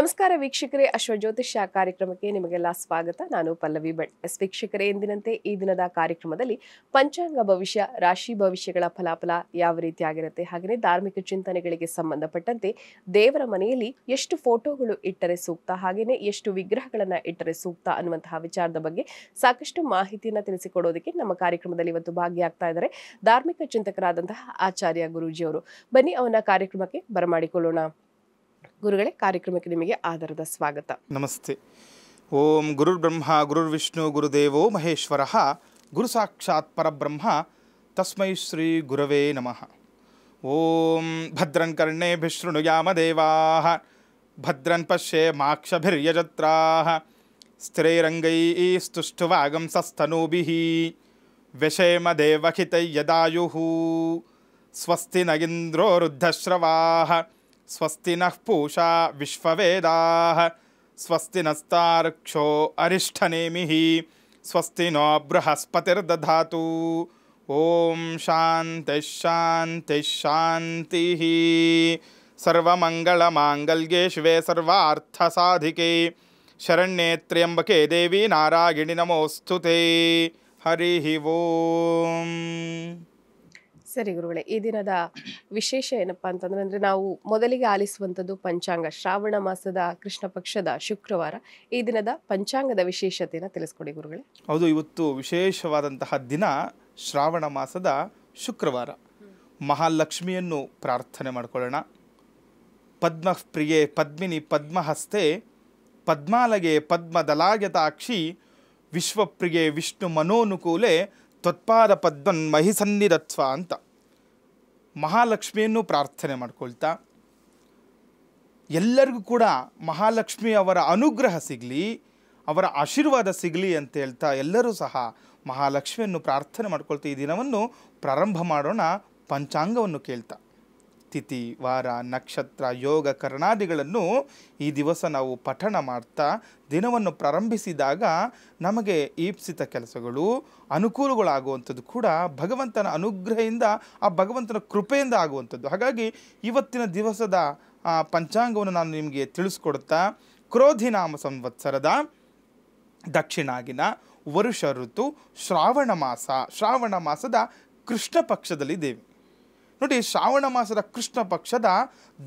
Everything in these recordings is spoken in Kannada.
ನಮಸ್ಕಾರ ವೀಕ್ಷಕರೇ ಅಶ್ವಜ್ಯೋತಿಷ್ಯ ಕಾರ್ಯಕ್ರಮಕ್ಕೆ ನಿಮಗೆಲ್ಲ ಸ್ವಾಗತ ನಾನು ಪಲ್ಲವಿ ಭಟ್ ಎಸ್ ವೀಕ್ಷಕರೇ ಎಂದಿನಂತೆ ಈ ದಿನದ ಕಾರ್ಯಕ್ರಮದಲ್ಲಿ ಪಂಚಾಂಗ ಭವಿಷ್ಯ ರಾಶಿ ಭವಿಷ್ಯಗಳ ಫಲಾಫಲ ಯಾವ ರೀತಿಯಾಗಿರುತ್ತೆ ಹಾಗೆಯೇ ಧಾರ್ಮಿಕ ಚಿಂತನೆಗಳಿಗೆ ಸಂಬಂಧಪಟ್ಟಂತೆ ದೇವರ ಮನೆಯಲ್ಲಿ ಎಷ್ಟು ಫೋಟೋಗಳು ಇಟ್ಟರೆ ಸೂಕ್ತ ಹಾಗೆಯೇ ಎಷ್ಟು ವಿಗ್ರಹಗಳನ್ನು ಇಟ್ಟರೆ ಸೂಕ್ತ ಅನ್ನುವಂತಹ ವಿಚಾರದ ಬಗ್ಗೆ ಸಾಕಷ್ಟು ಮಾಹಿತಿಯನ್ನು ತಿಳಿಸಿಕೊಡೋದಕ್ಕೆ ನಮ್ಮ ಕಾರ್ಯಕ್ರಮದಲ್ಲಿ ಇವತ್ತು ಭಾಗಿಯಾಗ್ತಾ ಇದ್ದಾರೆ ಧಾರ್ಮಿಕ ಚಿಂತಕರಾದಂತಹ ಆಚಾರ್ಯ ಗುರೂಜಿಯವರು ಬನ್ನಿ ಅವನ ಕಾರ್ಯಕ್ರಮಕ್ಕೆ ಬರಮಾಡಿಕೊಳ್ಳೋಣ ಗುರುಗಳೇ ಕಾರ್ಯಕ್ರಮಕ್ಕೆ ನಿಮಗೆ ಆಧಾರದ ಸ್ವಾಗತ ನಮಸ್ತೆ ಓಂ ಗುರುರ್ ಬ್ರಹ್ಮ ಗುರುರ್ ವಿಷ್ಣು ಗುರುದೇವೋ ಮಹೇಶ್ವರ ಗುರು ಸಾಕ್ಷಾತ್ ಪರಬ್ರಹ್ಮ ತಸ್ಮೈ ಶ್ರೀ ಗುರವೇ ನಮಃ ಓಂ ಭದ್ರನ್ ಕರ್ಣೇ ಭಿಶೃಣುಯಾಮ ದೇವಾ ಭದ್ರನ್ ಪಶ್ಯೆ ಮಾಕ್ಷಭಿರ್ಯಜತ್ರಾ ಸ್ಥಿರೈರಂಗೈ ಸ್ತುಷ್ಟುವಾಗಂಸಸ್ತನೂಭಿಃ ವ್ಯಷೇಮ ದೇವಹಿತೈ ಯದಾಯುಃ ಸ್ವಸ್ತಿ ನಗೀಂದ್ರೋ ರುದ್ಧಶ್ರವಾಹ स्वस्ति नूषा विश्वद स्वस्ति नस्तार्क्षो अरिष्ठनेमिः स्वस्ति नो बृहस्पतिर्दधातु ॐ शान्तिश्शान्तिश्शान्तिः सर्वमङ्गलमाङ्गल्ये शिवे सर्वार्थसाधिके शरण्ये त्र्यम्बके देवी नारायणि नमोऽस्तु ते हरिः ಸರಿ ಗುರುಗಳೇ ಈ ದಿನದ ವಿಶೇಷ ಏನಪ್ಪ ಅಂತಂದ್ರೆ ಅಂದ್ರೆ ನಾವು ಮೊದಲಿಗೆ ಆಲಿಸುವಂಥದ್ದು ಪಂಚಾಂಗ ಶ್ರಾವಣ ಮಾಸದ ಕೃಷ್ಣ ಪಕ್ಷದ ಶುಕ್ರವಾರ ಈ ದಿನದ ಪಂಚಾಂಗದ ವಿಶೇಷತೆಯನ್ನು ತಿಳಿಸ್ಕೊಡಿ ಗುರುಗಳೇ ಹೌದು ಇವತ್ತು ವಿಶೇಷವಾದಂತಹ ದಿನ ಶ್ರಾವಣ ಮಾಸದ ಶುಕ್ರವಾರ ಮಹಾಲಕ್ಷ್ಮಿಯನ್ನು ಪ್ರಾರ್ಥನೆ ಮಾಡಿಕೊಳ್ಳೋಣ ಪದ್ಮ ಪ್ರಿಯೆ ಪದ್ಮಿನಿ ಪದ್ಮಹಸ್ತೆ ಪದ್ಮಾಲಗೆ ಪದ್ಮದಲಾಯತಾಕ್ಷಿ ವಿಶ್ವಪ್ರಿಯೆ ವಿಷ್ಣು ಮನೋನುಕೂಲೆ ತ್ವತ್ಪಾದ ಪದ್ಮನ್ ಮಹಿಸನ್ನಿರತ್ವ ಅಂತ ಮಹಾಲಕ್ಷ್ಮಿಯನ್ನು ಪ್ರಾರ್ಥನೆ ಮಾಡ್ಕೊಳ್ತಾ ಎಲ್ಲರಿಗೂ ಕೂಡ ಮಹಾಲಕ್ಷ್ಮಿ ಅವರ ಅನುಗ್ರಹ ಸಿಗಲಿ ಅವರ ಆಶೀರ್ವಾದ ಸಿಗಲಿ ಅಂತ ಹೇಳ್ತಾ ಎಲ್ಲರೂ ಸಹ ಮಹಾಲಕ್ಷ್ಮಿಯನ್ನು ಪ್ರಾರ್ಥನೆ ಮಾಡ್ಕೊಳ್ತಾ ಈ ದಿನವನ್ನು ಪ್ರಾರಂಭ ಮಾಡೋಣ ಪಂಚಾಂಗವನ್ನು ಕೇಳ್ತಾ ತಿಥಿ ವಾರ ನಕ್ಷತ್ರ ಯೋಗ ಕರ್ಣಾದಿಗಳನ್ನು ಈ ದಿವಸ ನಾವು ಪಠಣ ಮಾಡ್ತಾ ದಿನವನ್ನು ಪ್ರಾರಂಭಿಸಿದಾಗ ನಮಗೆ ಈಪ್ಸಿತ ಕೆಲಸಗಳು ಅನುಕೂಲಗಳಾಗುವಂಥದ್ದು ಕೂಡ ಭಗವಂತನ ಅನುಗ್ರಹದಿಂದ ಆ ಭಗವಂತನ ಕೃಪೆಯಿಂದ ಆಗುವಂಥದ್ದು ಹಾಗಾಗಿ ಇವತ್ತಿನ ದಿವಸದ ಪಂಚಾಂಗವನ್ನು ನಾನು ನಿಮಗೆ ತಿಳಿಸ್ಕೊಡ್ತಾ ಕ್ರೋಧಿನಾಮ ಸಂವತ್ಸರದ ದಕ್ಷಿಣಾಗಿನ ವರುಷ ಋತು ಶ್ರಾವಣ ಮಾಸ ಶ್ರಾವಣ ಮಾಸದ ಕೃಷ್ಣ ಪಕ್ಷದಲ್ಲಿ ನೋಡಿ ಶ್ರಾವಣ ಮಾಸದ ಕೃಷ್ಣ ಪಕ್ಷದ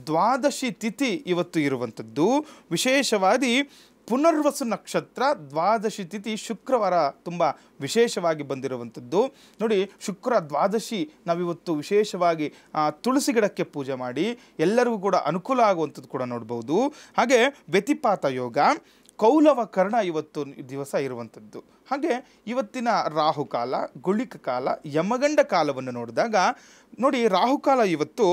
ದ್ವಾದಶಿ ತಿಥಿ ಇವತ್ತು ಇರುವಂಥದ್ದು ವಿಶೇಷವಾಗಿ ಪುನರ್ವಸು ನಕ್ಷತ್ರ ದ್ವಾದಶಿ ತಿಥಿ ಶುಕ್ರವಾರ ತುಂಬ ವಿಶೇಷವಾಗಿ ಬಂದಿರುವಂಥದ್ದು ನೋಡಿ ಶುಕ್ರ ದ್ವಾದಶಿ ನಾವಿವತ್ತು ವಿಶೇಷವಾಗಿ ತುಳಸಿ ಗಿಡಕ್ಕೆ ಪೂಜೆ ಮಾಡಿ ಎಲ್ಲರಿಗೂ ಕೂಡ ಅನುಕೂಲ ಆಗುವಂಥದ್ದು ಕೂಡ ನೋಡ್ಬೋದು ಹಾಗೆ ವ್ಯತಿಪಾತ ಯೋಗ ಕೌಲವ ಕರ್ಣ ಇವತ್ತು ದಿವಸ ಇರುವಂಥದ್ದು ಹಾಗೆ ಇವತ್ತಿನ ರಾಹುಕಾಲ ಗುಳಿಕ ಕಾಲ ಯಮಗಂಡ ಕಾಲವನ್ನು ನೋಡಿದಾಗ ನೋಡಿ ರಾಹುಕಾಲ ಇವತ್ತು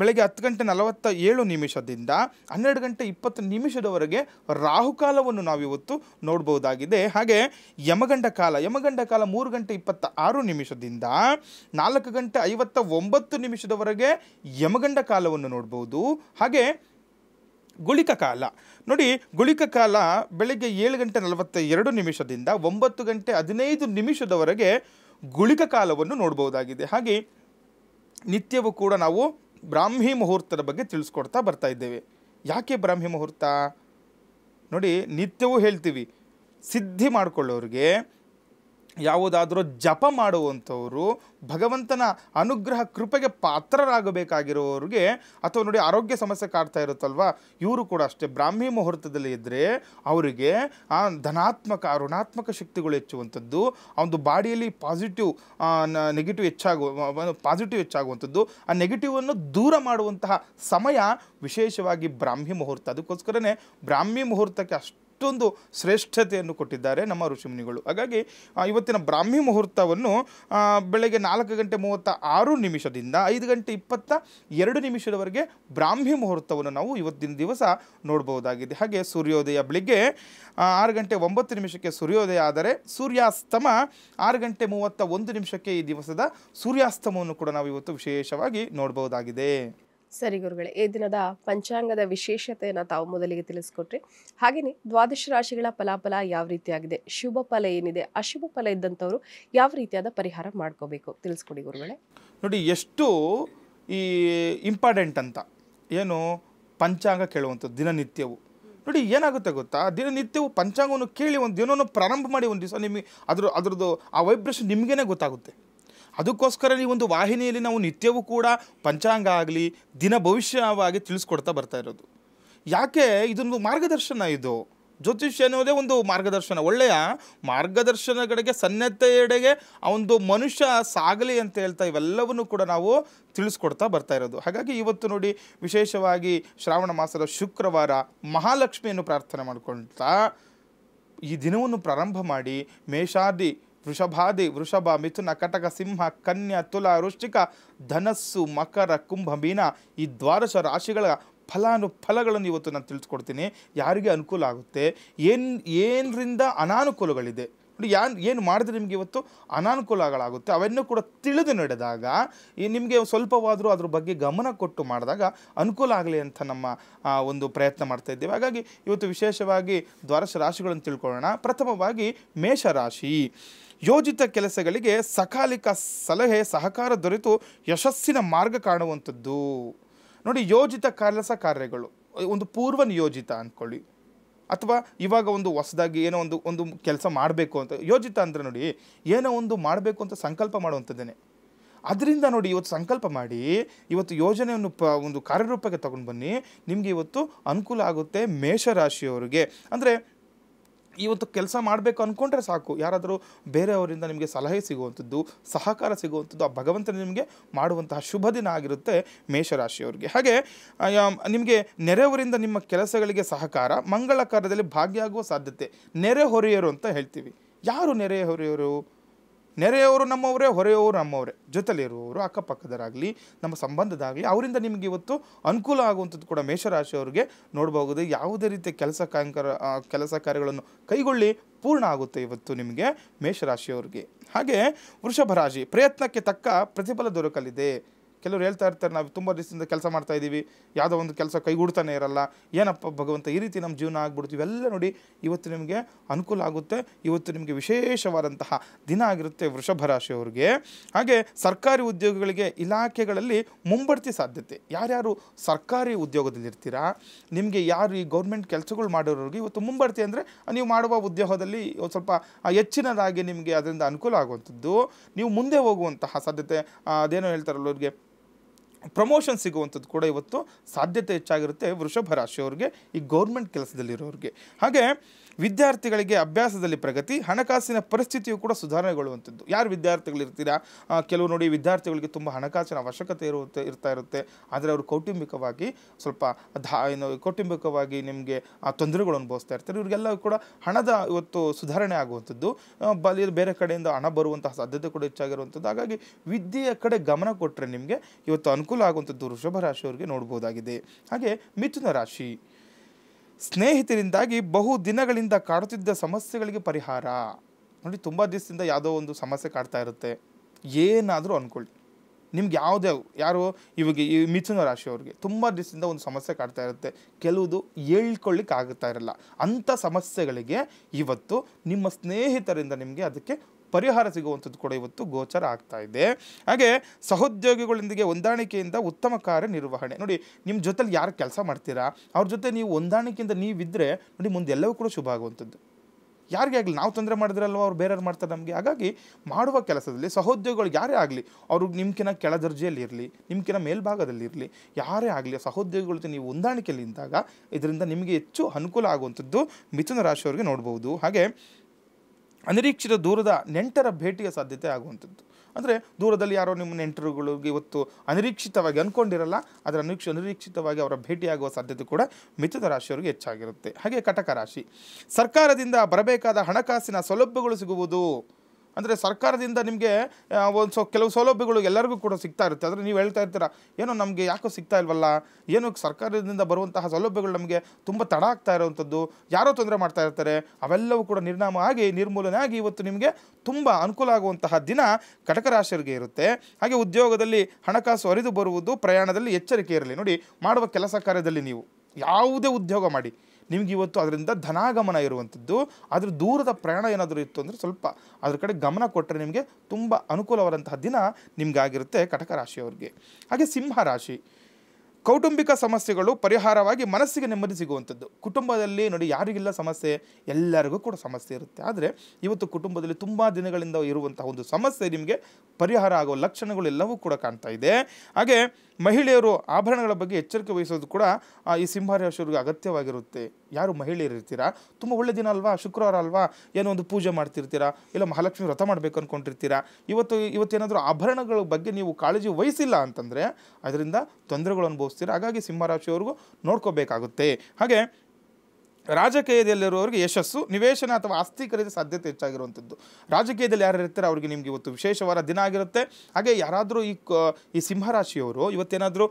ಬೆಳಗ್ಗೆ ಹತ್ತು ಗಂಟೆ ನಲವತ್ತ ಏಳು ನಿಮಿಷದಿಂದ ಹನ್ನೆರಡು ಗಂಟೆ ಇಪ್ಪತ್ತು ನಿಮಿಷದವರೆಗೆ ರಾಹುಕಾಲವನ್ನು ನಾವಿವತ್ತು ನೋಡ್ಬೋದಾಗಿದೆ ಹಾಗೆ ಯಮಗಂಡ ಕಾಲ ಯಮಗಂಡ ಕಾಲ ಮೂರು ಗಂಟೆ ಇಪ್ಪತ್ತ ಆರು ನಿಮಿಷದಿಂದ ನಾಲ್ಕು ಗಂಟೆ ಐವತ್ತ ಒಂಬತ್ತು ನಿಮಿಷದವರೆಗೆ ಯಮಗಂಡ ಕಾಲವನ್ನು ನೋಡ್ಬೋದು ಹಾಗೆ ಗುಳಿಕ ಕಾಲ ನೋಡಿ ಗುಳಿಕ ಕಾಲ ಬೆಳಗ್ಗೆ ಏಳು ಗಂಟೆ ನಲವತ್ತ ಎರಡು ನಿಮಿಷದಿಂದ ಒಂಬತ್ತು ಗಂಟೆ ಹದಿನೈದು ನಿಮಿಷದವರೆಗೆ ಗುಳಿಕ ಕಾಲವನ್ನು ನೋಡ್ಬೋದಾಗಿದೆ ಹಾಗೆ ನಿತ್ಯವೂ ಕೂಡ ನಾವು ಬ್ರಾಹ್ಮಿ ಮುಹೂರ್ತದ ಬಗ್ಗೆ ತಿಳಿಸ್ಕೊಡ್ತಾ ಬರ್ತಾ ಇದ್ದೇವೆ ಯಾಕೆ ಬ್ರಾಹ್ಮಿ ಮುಹೂರ್ತ ನೋಡಿ ನಿತ್ಯವೂ ಹೇಳ್ತೀವಿ ಸಿದ್ಧಿ ಮಾಡಿಕೊಳ್ಳೋರಿಗೆ ಯಾವುದಾದರೂ ಜಪ ಮಾಡುವಂಥವರು ಭಗವಂತನ ಅನುಗ್ರಹ ಕೃಪೆಗೆ ಪಾತ್ರರಾಗಬೇಕಾಗಿರೋರಿಗೆ ಅಥವಾ ನೋಡಿ ಆರೋಗ್ಯ ಸಮಸ್ಯೆ ಕಾಡ್ತಾ ಇರುತ್ತಲ್ವ ಇವರು ಕೂಡ ಅಷ್ಟೇ ಬ್ರಾಹ್ಮಿ ಮುಹೂರ್ತದಲ್ಲಿ ಇದ್ದರೆ ಅವರಿಗೆ ಆ ಧನಾತ್ಮಕ ಋಣಾತ್ಮಕ ಶಕ್ತಿಗಳು ಹೆಚ್ಚುವಂಥದ್ದು ಒಂದು ಬಾಡಿಯಲ್ಲಿ ಪಾಸಿಟಿವ್ ನೆಗೆಟಿವ್ ಹೆಚ್ಚಾಗುವ ಪಾಸಿಟಿವ್ ಹೆಚ್ಚಾಗುವಂಥದ್ದು ಆ ನೆಗೆಟಿವನ್ನು ದೂರ ಮಾಡುವಂತಹ ಸಮಯ ವಿಶೇಷವಾಗಿ ಬ್ರಾಹ್ಮಿ ಮುಹೂರ್ತ ಅದಕ್ಕೋಸ್ಕರನೇ ಬ್ರಾಹ್ಮಿ ಮುಹೂರ್ತಕ್ಕೆ ಅಷ್ಟು ಅಷ್ಟೊಂದು ಶ್ರೇಷ್ಠತೆಯನ್ನು ಕೊಟ್ಟಿದ್ದಾರೆ ನಮ್ಮ ಋಷಿಮುನಿಗಳು ಹಾಗಾಗಿ ಇವತ್ತಿನ ಬ್ರಾಹ್ಮಿ ಮುಹೂರ್ತವನ್ನು ಬೆಳಗ್ಗೆ ನಾಲ್ಕು ಗಂಟೆ ಮೂವತ್ತ ಆರು ನಿಮಿಷದಿಂದ ಐದು ಗಂಟೆ ಇಪ್ಪತ್ತ ಎರಡು ನಿಮಿಷದವರೆಗೆ ಬ್ರಾಹ್ಮಿ ಮುಹೂರ್ತವನ್ನು ನಾವು ಇವತ್ತಿನ ದಿವಸ ನೋಡಬಹುದಾಗಿದೆ ಹಾಗೆ ಸೂರ್ಯೋದಯ ಬೆಳಿಗ್ಗೆ ಆರು ಗಂಟೆ ಒಂಬತ್ತು ನಿಮಿಷಕ್ಕೆ ಸೂರ್ಯೋದಯ ಆದರೆ ಸೂರ್ಯಾಸ್ತಮ ಆರು ಗಂಟೆ ಮೂವತ್ತ ಒಂದು ನಿಮಿಷಕ್ಕೆ ಈ ದಿವಸದ ಸೂರ್ಯಾಸ್ತಮವನ್ನು ಕೂಡ ನಾವು ಇವತ್ತು ವಿಶೇಷವಾಗಿ ನೋಡಬಹುದಾಗಿದೆ ಸರಿ ಗುರುಗಳೇ ಈ ದಿನದ ಪಂಚಾಂಗದ ವಿಶೇಷತೆಯನ್ನು ತಾವು ಮೊದಲಿಗೆ ತಿಳಿಸ್ಕೊಟ್ರಿ ಹಾಗೆಯೇ ದ್ವಾದಶ ರಾಶಿಗಳ ಫಲಾಫಲ ಯಾವ ರೀತಿಯಾಗಿದೆ ಶುಭ ಫಲ ಏನಿದೆ ಅಶುಭ ಫಲ ಇದ್ದಂಥವ್ರು ಯಾವ ರೀತಿಯಾದ ಪರಿಹಾರ ಮಾಡ್ಕೋಬೇಕು ತಿಳಿಸ್ಕೊಡಿ ಗುರುಗಳೇ ನೋಡಿ ಎಷ್ಟು ಈ ಇಂಪಾರ್ಟೆಂಟ್ ಅಂತ ಏನು ಪಂಚಾಂಗ ಕೇಳುವಂಥದ್ದು ದಿನನಿತ್ಯವು ನೋಡಿ ಏನಾಗುತ್ತೆ ಗೊತ್ತಾ ದಿನನಿತ್ಯವು ಪಂಚಾಂಗವನ್ನು ಕೇಳಿ ಒಂದು ದಿನವನ್ನು ಪ್ರಾರಂಭ ಮಾಡಿ ಒಂದು ದಿವಸ ನಿಮಗೆ ಅದ್ರ ಅದ್ರದ್ದು ಆ ವೈಬ್ರೇಷನ್ ನಿಮಗೇನೆ ಗೊತ್ತಾಗುತ್ತೆ ಅದಕ್ಕೋಸ್ಕರ ಈ ಒಂದು ವಾಹಿನಿಯಲ್ಲಿ ನಾವು ನಿತ್ಯವೂ ಕೂಡ ಪಂಚಾಂಗ ಆಗಲಿ ದಿನ ಭವಿಷ್ಯವಾಗಿ ತಿಳಿಸ್ಕೊಡ್ತಾ ಬರ್ತಾ ಇರೋದು ಯಾಕೆ ಇದೊಂದು ಮಾರ್ಗದರ್ಶನ ಇದು ಜ್ಯೋತಿಷ್ಯ ಅನ್ನೋದೇ ಒಂದು ಮಾರ್ಗದರ್ಶನ ಒಳ್ಳೆಯ ಮಾರ್ಗದರ್ಶನಗಳಿಗೆ ಸನ್ನತೆಯೆಡೆಗೆ ಆ ಒಂದು ಮನುಷ್ಯ ಸಾಗಲಿ ಅಂತ ಹೇಳ್ತಾ ಇವೆಲ್ಲವನ್ನು ಕೂಡ ನಾವು ತಿಳಿಸ್ಕೊಡ್ತಾ ಬರ್ತಾ ಇರೋದು ಹಾಗಾಗಿ ಇವತ್ತು ನೋಡಿ ವಿಶೇಷವಾಗಿ ಶ್ರಾವಣ ಮಾಸದ ಶುಕ್ರವಾರ ಮಹಾಲಕ್ಷ್ಮಿಯನ್ನು ಪ್ರಾರ್ಥನೆ ಮಾಡಿಕೊಳ್ತಾ ಈ ದಿನವನ್ನು ಪ್ರಾರಂಭ ಮಾಡಿ ಮೇಷಾದಿ ವೃಷಭಾದಿ ವೃಷಭ ಮಿಥುನ ಕಟಕ ಸಿಂಹ ಕನ್ಯಾ ತುಲ ವೃಶ್ಚಿಕ ಧನಸ್ಸು ಮಕರ ಕುಂಭ ಮೀನ ಈ ದ್ವಾದಶ ರಾಶಿಗಳ ಫಲಾನುಫಲಗಳನ್ನು ಇವತ್ತು ನಾನು ತಿಳಿಸ್ಕೊಡ್ತೀನಿ ಯಾರಿಗೆ ಅನುಕೂಲ ಆಗುತ್ತೆ ಏನು ಏನರಿಂದ ಅನಾನುಕೂಲಗಳಿದೆ ಯಾನ್ ಏನು ಮಾಡಿದ್ರೆ ನಿಮಗೆ ಇವತ್ತು ಅನಾನುಕೂಲಗಳಾಗುತ್ತೆ ಅವೆನ್ನು ಕೂಡ ತಿಳಿದು ನಡೆದಾಗ ಈ ನಿಮಗೆ ಸ್ವಲ್ಪವಾದರೂ ಅದ್ರ ಬಗ್ಗೆ ಗಮನ ಕೊಟ್ಟು ಮಾಡಿದಾಗ ಅನುಕೂಲ ಆಗಲಿ ಅಂತ ನಮ್ಮ ಒಂದು ಪ್ರಯತ್ನ ಮಾಡ್ತಾ ಇದ್ದೇವೆ ಹಾಗಾಗಿ ಇವತ್ತು ವಿಶೇಷವಾಗಿ ದ್ವಾರಶ ರಾಶಿಗಳನ್ನು ತಿಳ್ಕೊಳ್ಳೋಣ ಪ್ರಥಮವಾಗಿ ಮೇಷರಾಶಿ ಯೋಜಿತ ಕೆಲಸಗಳಿಗೆ ಸಕಾಲಿಕ ಸಲಹೆ ಸಹಕಾರ ದೊರೆತು ಯಶಸ್ಸಿನ ಮಾರ್ಗ ಕಾಣುವಂಥದ್ದು ನೋಡಿ ಯೋಜಿತ ಕೆಲಸ ಕಾರ್ಯಗಳು ಒಂದು ಪೂರ್ವ ನಿಯೋಜಿತ ಅಂದ್ಕೊಳ್ಳಿ ಅಥವಾ ಇವಾಗ ಒಂದು ಹೊಸದಾಗಿ ಏನೋ ಒಂದು ಒಂದು ಕೆಲಸ ಮಾಡಬೇಕು ಅಂತ ಯೋಜಿತ ಅಂದರೆ ನೋಡಿ ಏನೋ ಒಂದು ಮಾಡಬೇಕು ಅಂತ ಸಂಕಲ್ಪ ಮಾಡುವಂಥದ್ದೇನೆ ಅದರಿಂದ ನೋಡಿ ಇವತ್ತು ಸಂಕಲ್ಪ ಮಾಡಿ ಇವತ್ತು ಯೋಜನೆಯನ್ನು ಪ ಒಂದು ಕಾರ್ಯರೂಪಕ್ಕೆ ತಗೊಂಡು ಬನ್ನಿ ನಿಮಗೆ ಇವತ್ತು ಅನುಕೂಲ ಆಗುತ್ತೆ ಮೇಷರಾಶಿಯವರಿಗೆ ಅಂದರೆ ಇವತ್ತು ಕೆಲಸ ಮಾಡಬೇಕು ಅಂದ್ಕೊಂಡ್ರೆ ಸಾಕು ಯಾರಾದರೂ ಬೇರೆಯವರಿಂದ ನಿಮಗೆ ಸಲಹೆ ಸಿಗುವಂಥದ್ದು ಸಹಕಾರ ಸಿಗುವಂಥದ್ದು ಆ ಭಗವಂತನ ನಿಮಗೆ ಮಾಡುವಂತಹ ಶುಭ ದಿನ ಆಗಿರುತ್ತೆ ಮೇಷರಾಶಿಯವ್ರಿಗೆ ಹಾಗೆ ನಿಮಗೆ ನೆರೆಯವರಿಂದ ನಿಮ್ಮ ಕೆಲಸಗಳಿಗೆ ಸಹಕಾರ ಮಂಗಳ ಕಾರ್ಯದಲ್ಲಿ ಭಾಗಿಯಾಗುವ ಸಾಧ್ಯತೆ ನೆರೆಹೊರೆಯರು ಅಂತ ಹೇಳ್ತೀವಿ ಯಾರು ನೆರೆಹೊರೆಯವರು ನೆರೆಯವರು ನಮ್ಮವರೇ ಹೊರೆಯವರು ನಮ್ಮವರೇ ಜೊತೆಲಿರುವವರು ಅಕ್ಕಪಕ್ಕದರಾಗಲಿ ನಮ್ಮ ಸಂಬಂಧದಾಗಲಿ ಅವರಿಂದ ನಿಮಗೆ ಇವತ್ತು ಅನುಕೂಲ ಆಗುವಂಥದ್ದು ಕೂಡ ಮೇಷರಾಶಿಯವರಿಗೆ ನೋಡಬಹುದು ಯಾವುದೇ ರೀತಿಯ ಕೆಲಸ ಕಾರ್ಯಕರ ಕೆಲಸ ಕಾರ್ಯಗಳನ್ನು ಕೈಗೊಳ್ಳಿ ಪೂರ್ಣ ಆಗುತ್ತೆ ಇವತ್ತು ನಿಮಗೆ ಮೇಷರಾಶಿಯವರಿಗೆ ಹಾಗೆ ವೃಷಭ ರಾಶಿ ಪ್ರಯತ್ನಕ್ಕೆ ತಕ್ಕ ಪ್ರತಿಫಲ ದೊರಕಲಿದೆ ಕೆಲವರು ಹೇಳ್ತಾ ಇರ್ತಾರೆ ನಾವು ತುಂಬ ದಿವಸದಿಂದ ಕೆಲಸ ಮಾಡ್ತಾ ಇದ್ದೀವಿ ಯಾವುದೋ ಒಂದು ಕೆಲಸ ಕೈಗೂಡ್ತಾನೆ ಇರಲ್ಲ ಏನಪ್ಪ ಭಗವಂತ ಈ ರೀತಿ ನಮ್ಮ ಜೀವನ ಆಗ್ಬಿಡ್ತೀವಿ ಇವೆಲ್ಲ ನೋಡಿ ಇವತ್ತು ನಿಮಗೆ ಅನುಕೂಲ ಆಗುತ್ತೆ ಇವತ್ತು ನಿಮಗೆ ವಿಶೇಷವಾದಂತಹ ದಿನ ಆಗಿರುತ್ತೆ ವೃಷಭ ರಾಶಿಯವ್ರಿಗೆ ಹಾಗೆ ಸರ್ಕಾರಿ ಉದ್ಯೋಗಗಳಿಗೆ ಇಲಾಖೆಗಳಲ್ಲಿ ಮುಂಬಡ್ತಿ ಸಾಧ್ಯತೆ ಯಾರ್ಯಾರು ಸರ್ಕಾರಿ ಉದ್ಯೋಗದಲ್ಲಿರ್ತೀರಾ ನಿಮಗೆ ಯಾರು ಈ ಗೌರ್ಮೆಂಟ್ ಕೆಲಸಗಳು ಮಾಡೋರಿಗೆ ಇವತ್ತು ಮುಂಬಡ್ತಿ ಅಂದರೆ ನೀವು ಮಾಡುವ ಉದ್ಯೋಗದಲ್ಲಿ ಸ್ವಲ್ಪ ಹೆಚ್ಚಿನದಾಗಿ ನಿಮಗೆ ಅದರಿಂದ ಅನುಕೂಲ ಆಗುವಂಥದ್ದು ನೀವು ಮುಂದೆ ಹೋಗುವಂತಹ ಸಾಧ್ಯತೆ ಅದೇನೋ ಹೇಳ್ತಾರಲ್ಲ ಅವ್ರಿಗೆ ಪ್ರಮೋಷನ್ ಸಿಗುವಂಥದ್ದು ಕೂಡ ಇವತ್ತು ಸಾಧ್ಯತೆ ಹೆಚ್ಚಾಗಿರುತ್ತೆ ವೃಷಭ ರಾಶಿಯವ್ರಿಗೆ ಈ ಗೌರ್ಮೆಂಟ್ ಕೆಲಸದಲ್ಲಿರೋರಿಗೆ ಹಾಗೆ ವಿದ್ಯಾರ್ಥಿಗಳಿಗೆ ಅಭ್ಯಾಸದಲ್ಲಿ ಪ್ರಗತಿ ಹಣಕಾಸಿನ ಪರಿಸ್ಥಿತಿಯು ಕೂಡ ಸುಧಾರಣೆಗೊಳ್ಳುವಂಥದ್ದು ಯಾರು ವಿದ್ಯಾರ್ಥಿಗಳಿರ್ತೀರಾ ಕೆಲವು ನೋಡಿ ವಿದ್ಯಾರ್ಥಿಗಳಿಗೆ ತುಂಬ ಹಣಕಾಸಿನ ಅವಶ್ಯಕತೆ ಇರುತ್ತೆ ಇರ್ತಾ ಇರುತ್ತೆ ಆದರೆ ಅವರು ಕೌಟುಂಬಿಕವಾಗಿ ಸ್ವಲ್ಪ ಧಾ ಏನು ಕೌಟುಂಬಿಕವಾಗಿ ನಿಮಗೆ ಆ ತೊಂದರೆಗಳು ಅನುಭವಿಸ್ತಾ ಇರ್ತಾರೆ ಇವರಿಗೆಲ್ಲ ಕೂಡ ಹಣದ ಇವತ್ತು ಸುಧಾರಣೆ ಆಗುವಂಥದ್ದು ಬಲಿ ಬೇರೆ ಕಡೆಯಿಂದ ಹಣ ಬರುವಂತಹ ಸಾಧ್ಯತೆ ಕೂಡ ಹೆಚ್ಚಾಗಿರುವಂಥದ್ದು ಹಾಗಾಗಿ ವಿದ್ಯೆಯ ಕಡೆ ಗಮನ ಕೊಟ್ಟರೆ ನಿಮಗೆ ಇವತ್ತು ಅನುಕೂಲ ಆಗುವಂಥದ್ದು ವೃಷಭ ರಾಶಿಯವರಿಗೆ ನೋಡ್ಬೋದಾಗಿದೆ ಹಾಗೆ ಮಿಥುನ ರಾಶಿ ಸ್ನೇಹಿತರಿಂದಾಗಿ ಬಹು ದಿನಗಳಿಂದ ಕಾಡುತ್ತಿದ್ದ ಸಮಸ್ಯೆಗಳಿಗೆ ಪರಿಹಾರ ನೋಡಿ ತುಂಬ ದಿವಸದಿಂದ ಯಾವುದೋ ಒಂದು ಸಮಸ್ಯೆ ಕಾಡ್ತಾ ಇರುತ್ತೆ ಏನಾದರೂ ಅಂದ್ಕೊಳ್ಳಿ ನಿಮ್ಗೆ ಯಾವುದೇ ಯಾರು ಇವಾಗ ಈ ಮಿಥುನ ರಾಶಿಯವ್ರಿಗೆ ತುಂಬ ದಿವಸದಿಂದ ಒಂದು ಸಮಸ್ಯೆ ಕಾಡ್ತಾ ಇರುತ್ತೆ ಕೆಲವುದು ಹೇಳ್ಕೊಳ್ಳಿಕ್ಕೆ ಆಗ್ತಾ ಇರಲ್ಲ ಅಂಥ ಸಮಸ್ಯೆಗಳಿಗೆ ಇವತ್ತು ನಿಮ್ಮ ಸ್ನೇಹಿತರಿಂದ ನಿಮಗೆ ಅದಕ್ಕೆ ಪರಿಹಾರ ಸಿಗುವಂಥದ್ದು ಕೂಡ ಇವತ್ತು ಗೋಚರ ಆಗ್ತಾ ಇದೆ ಹಾಗೆ ಸಹೋದ್ಯೋಗಿಗಳೊಂದಿಗೆ ಹೊಂದಾಣಿಕೆಯಿಂದ ಉತ್ತಮ ಕಾರ್ಯ ನಿರ್ವಹಣೆ ನೋಡಿ ನಿಮ್ಮ ಜೊತೆಲಿ ಯಾರು ಕೆಲಸ ಮಾಡ್ತೀರಾ ಅವ್ರ ಜೊತೆ ನೀವು ಹೊಂದಾಣಿಕೆಯಿಂದ ನೀವಿದ್ದರೆ ನೋಡಿ ಮುಂದೆಲ್ಲವೂ ಕೂಡ ಶುಭ ಆಗುವಂಥದ್ದು ಯಾರಿಗೆ ಆಗಲಿ ನಾವು ತೊಂದರೆ ಮಾಡಿದ್ರಲ್ವ ಅವ್ರು ಬೇರೆಯವ್ರು ಮಾಡ್ತಾರೆ ನಮಗೆ ಹಾಗಾಗಿ ಮಾಡುವ ಕೆಲಸದಲ್ಲಿ ಸಹೋದ್ಯೋಗಿಗಳು ಯಾರೇ ಆಗಲಿ ಅವ್ರಿಗೆ ನಿಮ್ಕಿನ ಕೆಳ ದರ್ಜೆಯಲ್ಲಿರಲಿ ನಿಮ್ಕಿನ ಮೇಲ್ಭಾಗದಲ್ಲಿರಲಿ ಯಾರೇ ಆಗಲಿ ಸಹೋದ್ಯೋಗಿಗಳ ಜೊತೆ ನೀವು ಹೊಂದಾಣಿಕೆಯಲ್ಲಿ ಇದರಿಂದ ನಿಮಗೆ ಹೆಚ್ಚು ಅನುಕೂಲ ಆಗುವಂಥದ್ದು ಮಿಥುನ ರಾಶಿಯವರಿಗೆ ನೋಡ್ಬೋದು ಹಾಗೆ ಅನಿರೀಕ್ಷಿತ ದೂರದ ನೆಂಟರ ಭೇಟಿಯ ಸಾಧ್ಯತೆ ಆಗುವಂಥದ್ದು ಅಂದರೆ ದೂರದಲ್ಲಿ ಯಾರೋ ನಿಮ್ಮ ನೆಂಟರುಗಳಿಗೆ ಇವತ್ತು ಅನಿರೀಕ್ಷಿತವಾಗಿ ಅಂದ್ಕೊಂಡಿರಲ್ಲ ಅದರ ಅನಿರೀಕ್ಷ ಅನಿರೀಕ್ಷಿತವಾಗಿ ಅವರ ಭೇಟಿಯಾಗುವ ಸಾಧ್ಯತೆ ಕೂಡ ಮಿಥುನ ರಾಶಿಯವರಿಗೆ ಹೆಚ್ಚಾಗಿರುತ್ತೆ ಹಾಗೆ ಕಟಕ ರಾಶಿ ಸರ್ಕಾರದಿಂದ ಬರಬೇಕಾದ ಹಣಕಾಸಿನ ಸೌಲಭ್ಯಗಳು ಸಿಗುವುದು ಅಂದರೆ ಸರ್ಕಾರದಿಂದ ನಿಮಗೆ ಒಂದು ಸೊ ಕೆಲವು ಸೌಲಭ್ಯಗಳು ಎಲ್ಲರಿಗೂ ಕೂಡ ಸಿಗ್ತಾ ಇರುತ್ತೆ ಆದರೆ ನೀವು ಹೇಳ್ತಾ ಇರ್ತೀರ ಏನೋ ನಮಗೆ ಯಾಕೋ ಸಿಗ್ತಾ ಇಲ್ವಲ್ಲ ಏನೋ ಸರ್ಕಾರದಿಂದ ಬರುವಂತಹ ಸೌಲಭ್ಯಗಳು ನಮಗೆ ತುಂಬ ತಡ ಆಗ್ತಾ ಇರೋವಂಥದ್ದು ಯಾರೋ ತೊಂದರೆ ಮಾಡ್ತಾ ಇರ್ತಾರೆ ಅವೆಲ್ಲವೂ ಕೂಡ ನಿರ್ನಾಮ ಆಗಿ ನಿರ್ಮೂಲನೆ ಆಗಿ ಇವತ್ತು ನಿಮಗೆ ತುಂಬ ಅನುಕೂಲ ಆಗುವಂತಹ ದಿನ ಕಟಕರಾಶಿಯರಿಗೆ ಇರುತ್ತೆ ಹಾಗೆ ಉದ್ಯೋಗದಲ್ಲಿ ಹಣಕಾಸು ಹರಿದು ಬರುವುದು ಪ್ರಯಾಣದಲ್ಲಿ ಎಚ್ಚರಿಕೆ ಇರಲಿ ನೋಡಿ ಮಾಡುವ ಕೆಲಸ ಕಾರ್ಯದಲ್ಲಿ ನೀವು ಯಾವುದೇ ಉದ್ಯೋಗ ಮಾಡಿ ನಿಮ್ಗೆ ಇವತ್ತು ಅದರಿಂದ ಧನಾಗಮನ ಇರುವಂಥದ್ದು ಅದ್ರ ದೂರದ ಪ್ರಯಾಣ ಏನಾದರೂ ಇತ್ತು ಅಂದರೆ ಸ್ವಲ್ಪ ಅದ್ರ ಕಡೆ ಗಮನ ಕೊಟ್ಟರೆ ನಿಮಗೆ ತುಂಬ ಅನುಕೂಲವಾದಂತಹ ದಿನ ಆಗಿರುತ್ತೆ ಕಟಕ ರಾಶಿಯವ್ರಿಗೆ ಹಾಗೆ ಸಿಂಹ ರಾಶಿ ಕೌಟುಂಬಿಕ ಸಮಸ್ಯೆಗಳು ಪರಿಹಾರವಾಗಿ ಮನಸ್ಸಿಗೆ ನೆಮ್ಮದಿ ಸಿಗುವಂಥದ್ದು ಕುಟುಂಬದಲ್ಲಿ ನೋಡಿ ಯಾರಿಗಿಲ್ಲ ಸಮಸ್ಯೆ ಎಲ್ಲರಿಗೂ ಕೂಡ ಸಮಸ್ಯೆ ಇರುತ್ತೆ ಆದರೆ ಇವತ್ತು ಕುಟುಂಬದಲ್ಲಿ ತುಂಬ ದಿನಗಳಿಂದ ಇರುವಂತಹ ಒಂದು ಸಮಸ್ಯೆ ನಿಮಗೆ ಪರಿಹಾರ ಆಗೋ ಎಲ್ಲವೂ ಕೂಡ ಕಾಣ್ತಾ ಇದೆ ಹಾಗೆ ಮಹಿಳೆಯರು ಆಭರಣಗಳ ಬಗ್ಗೆ ಎಚ್ಚರಿಕೆ ವಹಿಸೋದು ಕೂಡ ಈ ಸಿಂಹರಾಶಿಯವರಿಗೆ ಅಗತ್ಯವಾಗಿರುತ್ತೆ ಯಾರು ಮಹಿಳೆಯರು ಇರ್ತೀರಾ ತುಂಬ ಒಳ್ಳೆ ದಿನ ಅಲ್ವಾ ಶುಕ್ರವಾರ ಅಲ್ವಾ ಏನೋ ಒಂದು ಪೂಜೆ ಮಾಡ್ತಿರ್ತೀರಾ ಇಲ್ಲ ಮಹಾಲಕ್ಷ್ಮಿ ವ್ರತ ಮಾಡಬೇಕು ಅಂದ್ಕೊಂಡಿರ್ತೀರಾ ಇವತ್ತು ಇವತ್ತೇನಾದರೂ ಆಭರಣಗಳ ಬಗ್ಗೆ ನೀವು ಕಾಳಜಿ ವಹಿಸಿಲ್ಲ ಅಂತಂದರೆ ಅದರಿಂದ ತೊಂದರೆಗಳು ಅನುಭವಿಸ್ತೀರಾ ಹಾಗಾಗಿ ಸಿಂಹರಾಶಿಯವ್ರಿಗೂ ನೋಡ್ಕೋಬೇಕಾಗುತ್ತೆ ಹಾಗೆ ರಾಜಕೀಯದಲ್ಲಿರುವವರಿಗೆ ಯಶಸ್ಸು ನಿವೇಶನ ಅಥವಾ ಆಸ್ತಿ ಖರೀದಿ ಸಾಧ್ಯತೆ ಹೆಚ್ಚಾಗಿರುವಂಥದ್ದು ರಾಜಕೀಯದಲ್ಲಿ ಯಾರು ಇರ್ತಾರೆ ಅವರಿಗೆ ನಿಮಗೆ ಇವತ್ತು ವಿಶೇಷವಾದ ದಿನ ಆಗಿರುತ್ತೆ ಹಾಗೆ ಯಾರಾದರೂ ಈ ಈ ಸಿಂಹರಾಶಿಯವರು ಇವತ್ತೇನಾದರೂ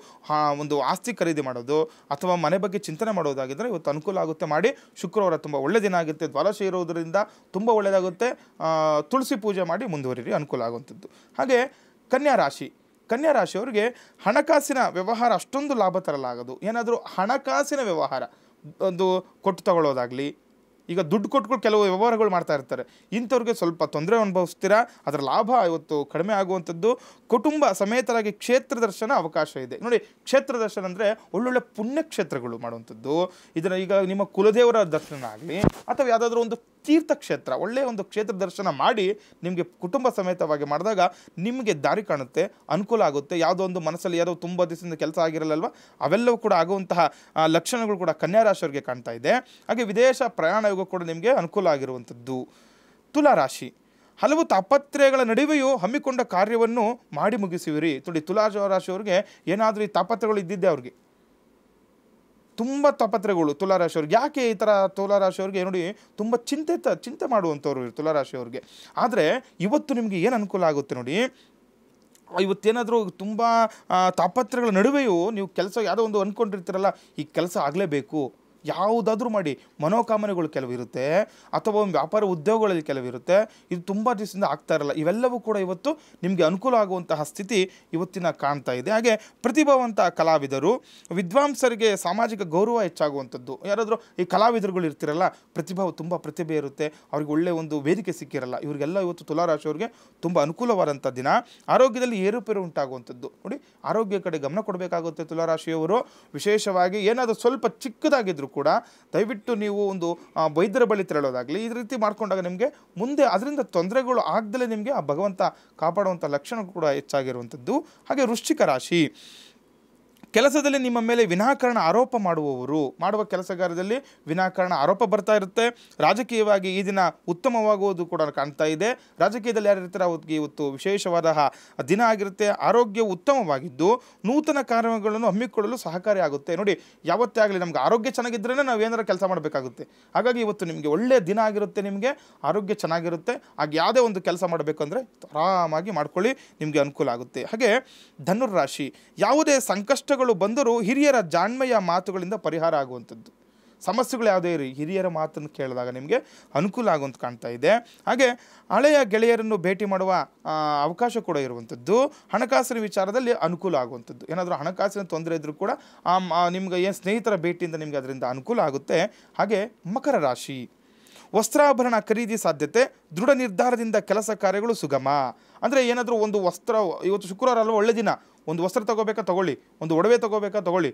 ಒಂದು ಆಸ್ತಿ ಖರೀದಿ ಮಾಡೋದು ಅಥವಾ ಮನೆ ಬಗ್ಗೆ ಚಿಂತನೆ ಮಾಡೋದಾಗಿದ್ದರೆ ಇವತ್ತು ಅನುಕೂಲ ಆಗುತ್ತೆ ಮಾಡಿ ಶುಕ್ರವಾರ ತುಂಬ ಒಳ್ಳೆ ದಿನ ಆಗುತ್ತೆ ದ್ವಾದಶ ಇರೋದರಿಂದ ತುಂಬ ಒಳ್ಳೆಯದಾಗುತ್ತೆ ತುಳಸಿ ಪೂಜೆ ಮಾಡಿ ಮುಂದುವರಿರಿ ಅನುಕೂಲ ಆಗುವಂಥದ್ದು ಹಾಗೆ ಕನ್ಯಾ ರಾಶಿ ಕನ್ಯಾ ರಾಶಿಯವರಿಗೆ ಹಣಕಾಸಿನ ವ್ಯವಹಾರ ಅಷ್ಟೊಂದು ಲಾಭ ತರಲಾಗದು ಏನಾದರೂ ಹಣಕಾಸಿನ ವ್ಯವಹಾರ ಒಂದು ಕೊಟ್ಟು ತಗೊಳ್ಳೋದಾಗಲಿ ಈಗ ದುಡ್ಡು ಕೊಟ್ಕೊಂಡು ಕೆಲವು ವ್ಯವಹಾರಗಳು ಮಾಡ್ತಾ ಇರ್ತಾರೆ ಇಂಥವ್ರಿಗೆ ಸ್ವಲ್ಪ ತೊಂದರೆ ಅನುಭವಿಸ್ತೀರಾ ಅದರ ಲಾಭ ಇವತ್ತು ಕಡಿಮೆ ಆಗುವಂಥದ್ದು ಕುಟುಂಬ ಸಮೇತರಾಗಿ ಕ್ಷೇತ್ರ ದರ್ಶನ ಅವಕಾಶ ಇದೆ ನೋಡಿ ಕ್ಷೇತ್ರ ದರ್ಶನ ಅಂದರೆ ಒಳ್ಳೊಳ್ಳೆ ಪುಣ್ಯಕ್ಷೇತ್ರಗಳು ಮಾಡುವಂಥದ್ದು ಇದನ್ನು ಈಗ ನಿಮ್ಮ ಕುಲದೇವರ ದರ್ಶನ ಆಗಲಿ ಅಥವಾ ಯಾವುದಾದ್ರೂ ಒಂದು ತೀರ್ಥಕ್ಷೇತ್ರ ಒಳ್ಳೆಯ ಒಂದು ಕ್ಷೇತ್ರ ದರ್ಶನ ಮಾಡಿ ನಿಮಗೆ ಕುಟುಂಬ ಸಮೇತವಾಗಿ ಮಾಡಿದಾಗ ನಿಮಗೆ ದಾರಿ ಕಾಣುತ್ತೆ ಅನುಕೂಲ ಆಗುತ್ತೆ ಯಾವುದೋ ಒಂದು ಮನಸ್ಸಲ್ಲಿ ಯಾವುದೋ ತುಂಬ ದಿವಸದಿಂದ ಕೆಲಸ ಆಗಿರಲ್ಲಲ್ವ ಅವೆಲ್ಲವೂ ಕೂಡ ಆಗುವಂತಹ ಲಕ್ಷಣಗಳು ಕೂಡ ಕನ್ಯಾರಾಶಿಯವರಿಗೆ ಕಾಣ್ತಾ ಇದೆ ಹಾಗೆ ವಿದೇಶ ಪ್ರಯಾಣ ಕೂಡ ನಿಮಗೆ ಅನುಕೂಲ ಆಗಿರುವಂಥದ್ದು ತುಲಾರಾಶಿ ಹಲವು ತಾಪತ್ರೆಗಳ ನಡುವೆಯೂ ಹಮ್ಮಿಕೊಂಡ ಕಾರ್ಯವನ್ನು ಮಾಡಿ ಮುಗಿಸಿವಿರಿ ತುಳಿ ತುಲಾ ರಾಶಿಯವ್ರಿಗೆ ಏನಾದರೂ ಈ ತಾಪತ್ರಗಳು ಇದ್ದಿದ್ದೆ ಅವ್ರಿಗೆ ತುಂಬ ರಾಶಿ ತುಲಾರಾಶಿಯವ್ರಿಗೆ ಯಾಕೆ ಈ ಥರ ತುಲಾರಾಶಿಯವ್ರಿಗೆ ನೋಡಿ ತುಂಬ ಚಿಂತೆ ತ ಚಿಂತೆ ಮಾಡುವಂಥವ್ರು ತುಲಾರಾಶಿಯವ್ರಿಗೆ ಆದರೆ ಇವತ್ತು ನಿಮಗೆ ಏನು ಅನುಕೂಲ ಆಗುತ್ತೆ ನೋಡಿ ಇವತ್ತೇನಾದರೂ ತುಂಬ ತಾಪತ್ರಗಳ ನಡುವೆಯೂ ನೀವು ಕೆಲಸ ಯಾವುದೋ ಒಂದು ಅಂದ್ಕೊಂಡಿರ್ತೀರಲ್ಲ ಈ ಕೆಲಸ ಆಗಲೇಬೇಕು ಯಾವುದಾದ್ರೂ ಮಾಡಿ ಮನೋಕಾಮನೆಗಳು ಕೆಲವಿರುತ್ತೆ ಅಥವಾ ಒಂದು ವ್ಯಾಪಾರ ಉದ್ಯೋಗಗಳಲ್ಲಿ ಕೆಲವಿರುತ್ತೆ ಇದು ತುಂಬ ದಿವಸದಿಂದ ಆಗ್ತಾ ಇರಲ್ಲ ಇವೆಲ್ಲವೂ ಕೂಡ ಇವತ್ತು ನಿಮಗೆ ಅನುಕೂಲ ಆಗುವಂತಹ ಸ್ಥಿತಿ ಇವತ್ತಿನ ಕಾಣ್ತಾ ಇದೆ ಹಾಗೆ ಪ್ರತಿಭಾವಂತ ಕಲಾವಿದರು ವಿದ್ವಾಂಸರಿಗೆ ಸಾಮಾಜಿಕ ಗೌರವ ಹೆಚ್ಚಾಗುವಂಥದ್ದು ಯಾರಾದರೂ ಈ ಕಲಾವಿದರುಗಳು ಇರ್ತಿರಲ್ಲ ಪ್ರತಿಭಾವ ತುಂಬ ಪ್ರತಿಭೆ ಇರುತ್ತೆ ಅವ್ರಿಗೆ ಒಳ್ಳೆಯ ಒಂದು ವೇದಿಕೆ ಸಿಕ್ಕಿರಲ್ಲ ಇವರಿಗೆಲ್ಲ ಇವತ್ತು ತುಲಾರಾಶಿಯವರಿಗೆ ತುಂಬ ಅನುಕೂಲವಾದಂಥ ದಿನ ಆರೋಗ್ಯದಲ್ಲಿ ಏರುಪೇರು ಉಂಟಾಗುವಂಥದ್ದು ನೋಡಿ ಆರೋಗ್ಯ ಕಡೆ ಗಮನ ಕೊಡಬೇಕಾಗುತ್ತೆ ತುಲಾರಾಶಿಯವರು ವಿಶೇಷವಾಗಿ ಏನಾದರೂ ಸ್ವಲ್ಪ ಚಿಕ್ಕದಾಗಿದ್ದರೂ ಕೂಡ ದಯವಿಟ್ಟು ನೀವು ಒಂದು ವೈದ್ಯರ ಬಳಿ ತೆರಳೋದಾಗಲಿ ಈ ರೀತಿ ಮಾಡ್ಕೊಂಡಾಗ ನಿಮಗೆ ಮುಂದೆ ಅದರಿಂದ ತೊಂದರೆಗಳು ಆಗದಲೇ ನಿಮಗೆ ಆ ಭಗವಂತ ಕಾಪಾಡುವಂಥ ಲಕ್ಷಣ ಕೂಡ ಹೆಚ್ಚಾಗಿರುವಂಥದ್ದು ಹಾಗೆ ವೃಶ್ಚಿಕ ರಾಶಿ ಕೆಲಸದಲ್ಲಿ ನಿಮ್ಮ ಮೇಲೆ ವಿನಾಕರಣ ಆರೋಪ ಮಾಡುವವರು ಮಾಡುವ ಕೆಲಸಗಾರದಲ್ಲಿ ವಿನಾಕಾರಣ ಆರೋಪ ಬರ್ತಾ ಇರುತ್ತೆ ರಾಜಕೀಯವಾಗಿ ಈ ದಿನ ಉತ್ತಮವಾಗುವುದು ಕೂಡ ಕಾಣ್ತಾ ಇದೆ ರಾಜಕೀಯದಲ್ಲಿ ಯಾರು ಇರ್ತಾರೆ ಅವ್ರಿಗೆ ಇವತ್ತು ವಿಶೇಷವಾದ ದಿನ ಆಗಿರುತ್ತೆ ಆರೋಗ್ಯ ಉತ್ತಮವಾಗಿದ್ದು ನೂತನ ಕಾರ್ಯಗಳನ್ನು ಹಮ್ಮಿಕೊಳ್ಳಲು ಸಹಕಾರಿಯಾಗುತ್ತೆ ನೋಡಿ ಯಾವತ್ತೇ ಆಗಲಿ ನಮ್ಗೆ ಆರೋಗ್ಯ ಚೆನ್ನಾಗಿದ್ದರೆ ನಾವು ಏನಾರ ಕೆಲಸ ಮಾಡಬೇಕಾಗುತ್ತೆ ಹಾಗಾಗಿ ಇವತ್ತು ನಿಮಗೆ ಒಳ್ಳೆಯ ದಿನ ಆಗಿರುತ್ತೆ ನಿಮಗೆ ಆರೋಗ್ಯ ಚೆನ್ನಾಗಿರುತ್ತೆ ಹಾಗೆ ಯಾವುದೇ ಒಂದು ಕೆಲಸ ಮಾಡಬೇಕಂದ್ರೆ ಆರಾಮಾಗಿ ಮಾಡ್ಕೊಳ್ಳಿ ನಿಮಗೆ ಅನುಕೂಲ ಆಗುತ್ತೆ ಹಾಗೆ ಧನುರ್ರಾಶಿ ಯಾವುದೇ ಸಂಕಷ್ಟಗಳು ಸಮಸ್ಯೆಗಳು ಬಂದರೂ ಹಿರಿಯರ ಜಾಣ್ಮೆಯ ಮಾತುಗಳಿಂದ ಪರಿಹಾರ ಆಗುವಂಥದ್ದು ಸಮಸ್ಯೆಗಳು ಯಾವುದೇ ಇರಿ ಹಿರಿಯರ ಮಾತನ್ನು ಕೇಳಿದಾಗ ನಿಮಗೆ ಅನುಕೂಲ ಆಗುವಂತ ಕಾಣ್ತಾ ಇದೆ ಹಾಗೆ ಹಳೆಯ ಗೆಳೆಯರನ್ನು ಭೇಟಿ ಮಾಡುವ ಅವಕಾಶ ಕೂಡ ಇರುವಂಥದ್ದು ಹಣಕಾಸಿನ ವಿಚಾರದಲ್ಲಿ ಅನುಕೂಲ ಆಗುವಂಥದ್ದು ಏನಾದರೂ ಹಣಕಾಸಿನ ತೊಂದರೆ ಇದ್ದರೂ ಕೂಡ ನಿಮ್ಗೆ ಏನು ಸ್ನೇಹಿತರ ಭೇಟಿಯಿಂದ ನಿಮಗೆ ಅದರಿಂದ ಅನುಕೂಲ ಆಗುತ್ತೆ ಹಾಗೆ ಮಕರ ರಾಶಿ ವಸ್ತ್ರಾಭರಣ ಖರೀದಿ ಸಾಧ್ಯತೆ ದೃಢ ನಿರ್ಧಾರದಿಂದ ಕೆಲಸ ಕಾರ್ಯಗಳು ಸುಗಮ ಅಂದರೆ ಏನಾದರೂ ಒಂದು ವಸ್ತ್ರ ಇವತ್ತು ಶುಕ್ರವಾರ ಅಲ್ವ ಒಳ್ಳೆ ದಿನ ಒಂದು ವಸ್ತ್ರ ತೊಗೋಬೇಕಾ ತೊಗೊಳ್ಳಿ ಒಂದು ಒಡವೆ ತೊಗೋಬೇಕಾ ತೊಗೊಳ್ಳಿ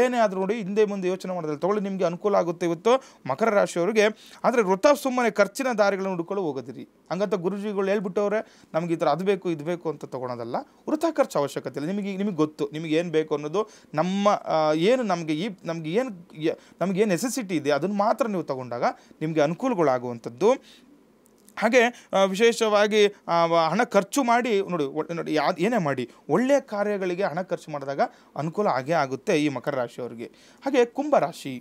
ಏನೇ ಆದರೂ ನೋಡಿ ಹಿಂದೆ ಮುಂದೆ ಯೋಚನೆ ಮಾಡೋದ್ರಲ್ಲಿ ತೊಗೊಳ್ಳಿ ನಿಮಗೆ ಅನುಕೂಲ ಆಗುತ್ತೆ ಇವತ್ತು ಮಕರ ರಾಶಿಯವರಿಗೆ ಆದರೆ ವೃತ್ತ ಸುಮ್ಮನೆ ಖರ್ಚಿನ ದಾರಿಗಳನ್ನು ಹುಡ್ಕೊಳ್ಳಿ ಹೋಗೋದಿರಿ ಹಂಗಂತ ಗುರುಜಿಗಳು ಹೇಳ್ಬಿಟ್ಟವ್ರೆ ನಮಗೆ ಈ ಥರ ಅದು ಬೇಕು ಇದು ಬೇಕು ಅಂತ ತೊಗೊಳೋದಲ್ಲ ವೃತ್ತ ಖರ್ಚು ಅವಶ್ಯಕತೆ ಇಲ್ಲ ನಿಮಗೆ ನಿಮಗೆ ಗೊತ್ತು ನಿಮಗೆ ಏನು ಬೇಕು ಅನ್ನೋದು ನಮ್ಮ ಏನು ನಮಗೆ ಈ ನಮಗೆ ಏನು ಏನು ನೆಸೆಸಿಟಿ ಇದೆ ಅದನ್ನು ಮಾತ್ರ ನೀವು ತೊಗೊಂಡಾಗ ನಿಮಗೆ ಅನುಕೂಲಗಳಾಗುವಂಥದ್ದು ಹಾಗೆ ವಿಶೇಷವಾಗಿ ಹಣ ಖರ್ಚು ಮಾಡಿ ನೋಡಿ ನೋಡಿ ಯಾವ್ದು ಏನೇ ಮಾಡಿ ಒಳ್ಳೆಯ ಕಾರ್ಯಗಳಿಗೆ ಹಣ ಖರ್ಚು ಮಾಡಿದಾಗ ಅನುಕೂಲ ಹಾಗೇ ಆಗುತ್ತೆ ಈ ಮಕರ ರಾಶಿಯವರಿಗೆ ಹಾಗೆ ಕುಂಭರಾಶಿ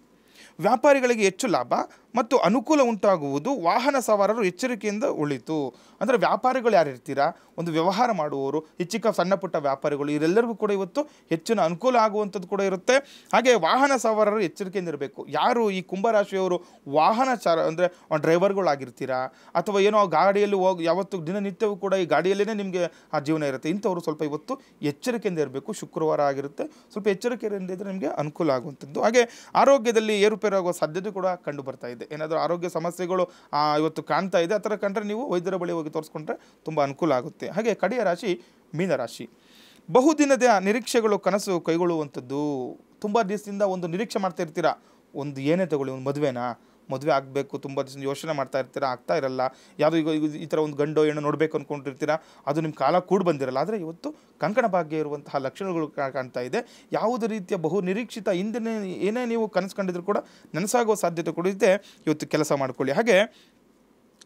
ವ್ಯಾಪಾರಿಗಳಿಗೆ ಹೆಚ್ಚು ಲಾಭ ಮತ್ತು ಅನುಕೂಲ ಉಂಟಾಗುವುದು ವಾಹನ ಸವಾರರು ಎಚ್ಚರಿಕೆಯಿಂದ ಉಳಿತು ಅಂದರೆ ವ್ಯಾಪಾರಿಗಳು ಯಾರು ಇರ್ತೀರಾ ಒಂದು ವ್ಯವಹಾರ ಮಾಡುವವರು ಹೆಚ್ಚಿಕ ಸಣ್ಣ ಪುಟ್ಟ ವ್ಯಾಪಾರಿಗಳು ಇವರೆಲ್ಲರಿಗೂ ಕೂಡ ಇವತ್ತು ಹೆಚ್ಚಿನ ಅನುಕೂಲ ಆಗುವಂಥದ್ದು ಕೂಡ ಇರುತ್ತೆ ಹಾಗೆ ವಾಹನ ಸವಾರರು ಎಚ್ಚರಿಕೆಯಿಂದ ಇರಬೇಕು ಯಾರು ಈ ಕುಂಭರಾಶಿಯವರು ವಾಹನ ಚಾರ ಅಂದರೆ ಡ್ರೈವರ್ಗಳಾಗಿರ್ತೀರಾ ಅಥವಾ ಏನೋ ಗಾಡಿಯಲ್ಲಿ ಹೋಗಿ ಯಾವತ್ತು ದಿನನಿತ್ಯವೂ ಕೂಡ ಈ ಗಾಡಿಯಲ್ಲೇ ನಿಮಗೆ ಆ ಜೀವನ ಇರುತ್ತೆ ಇಂಥವ್ರು ಸ್ವಲ್ಪ ಇವತ್ತು ಎಚ್ಚರಿಕೆಯಿಂದ ಇರಬೇಕು ಶುಕ್ರವಾರ ಆಗಿರುತ್ತೆ ಸ್ವಲ್ಪ ಎಚ್ಚರಿಕೆಯಿಂದ ಇದ್ದರೆ ನಿಮಗೆ ಅನುಕೂಲ ಆಗುವಂಥದ್ದು ಹಾಗೆ ಆರೋಗ್ಯದಲ್ಲಿ ಏರುಪೇರಾಗುವ ಸಾಧ್ಯತೆ ಕೂಡ ಕಂಡು ಬರ್ತಾ ಇದೆ ಇದೆ ಏನಾದರೂ ಆರೋಗ್ಯ ಸಮಸ್ಯೆಗಳು ಇವತ್ತು ಕಾಣ್ತಾ ಇದೆ ಆ ಥರ ಕಂಡ್ರೆ ನೀವು ವೈದ್ಯರ ಬಳಿ ಹೋಗಿ ತೋರಿಸ್ಕೊಂಡ್ರೆ ತುಂಬ ಅನುಕೂಲ ಆಗುತ್ತೆ ಹಾಗೆ ಕಡೆಯ ರಾಶಿ ಮೀನರಾಶಿ ಬಹುದಿನದ ನಿರೀಕ್ಷೆಗಳು ಕನಸು ಕೈಗೊಳ್ಳುವಂಥದ್ದು ತುಂಬ ದಿವಸದಿಂದ ಒಂದು ನಿರೀಕ್ಷೆ ಮಾಡ್ತಾ ಇರ್ತೀರಾ ಒಂದು ಏನೇ ತಗೊಳ್ಳಿ ಒಂದು ಮದುವೆನಾ ಮದುವೆ ಆಗಬೇಕು ತುಂಬ ದಿವಸ ಯೋಚನೆ ಮಾಡ್ತಾ ಇರ್ತೀರ ಆಗ್ತಾ ಇರಲ್ಲ ಯಾವುದು ಈಗ ಈ ಥರ ಒಂದು ಗಂಡು ಹೆಣ್ಣು ನೋಡಬೇಕು ಅಂದ್ಕೊಂಡಿರ್ತೀರ ಅದು ನಿಮ್ಮ ಕಾಲ ಕೂಡ ಬಂದಿರಲ್ಲ ಆದರೆ ಇವತ್ತು ಕಂಕಣ ಭಾಗ್ಯ ಇರುವಂತಹ ಲಕ್ಷಣಗಳು ಕಾಣ್ತಾ ಇದೆ ಯಾವುದೇ ರೀತಿಯ ಬಹು ನಿರೀಕ್ಷಿತ ಹಿಂದಿನ ಏನೇ ನೀವು ಕನಸು ಕಂಡಿದ್ರು ಕೂಡ ನನಸಾಗುವ ಸಾಧ್ಯತೆ ಕೂಡ ಇದೆ ಇವತ್ತು ಕೆಲಸ ಮಾಡಿಕೊಳ್ಳಿ ಹಾಗೆ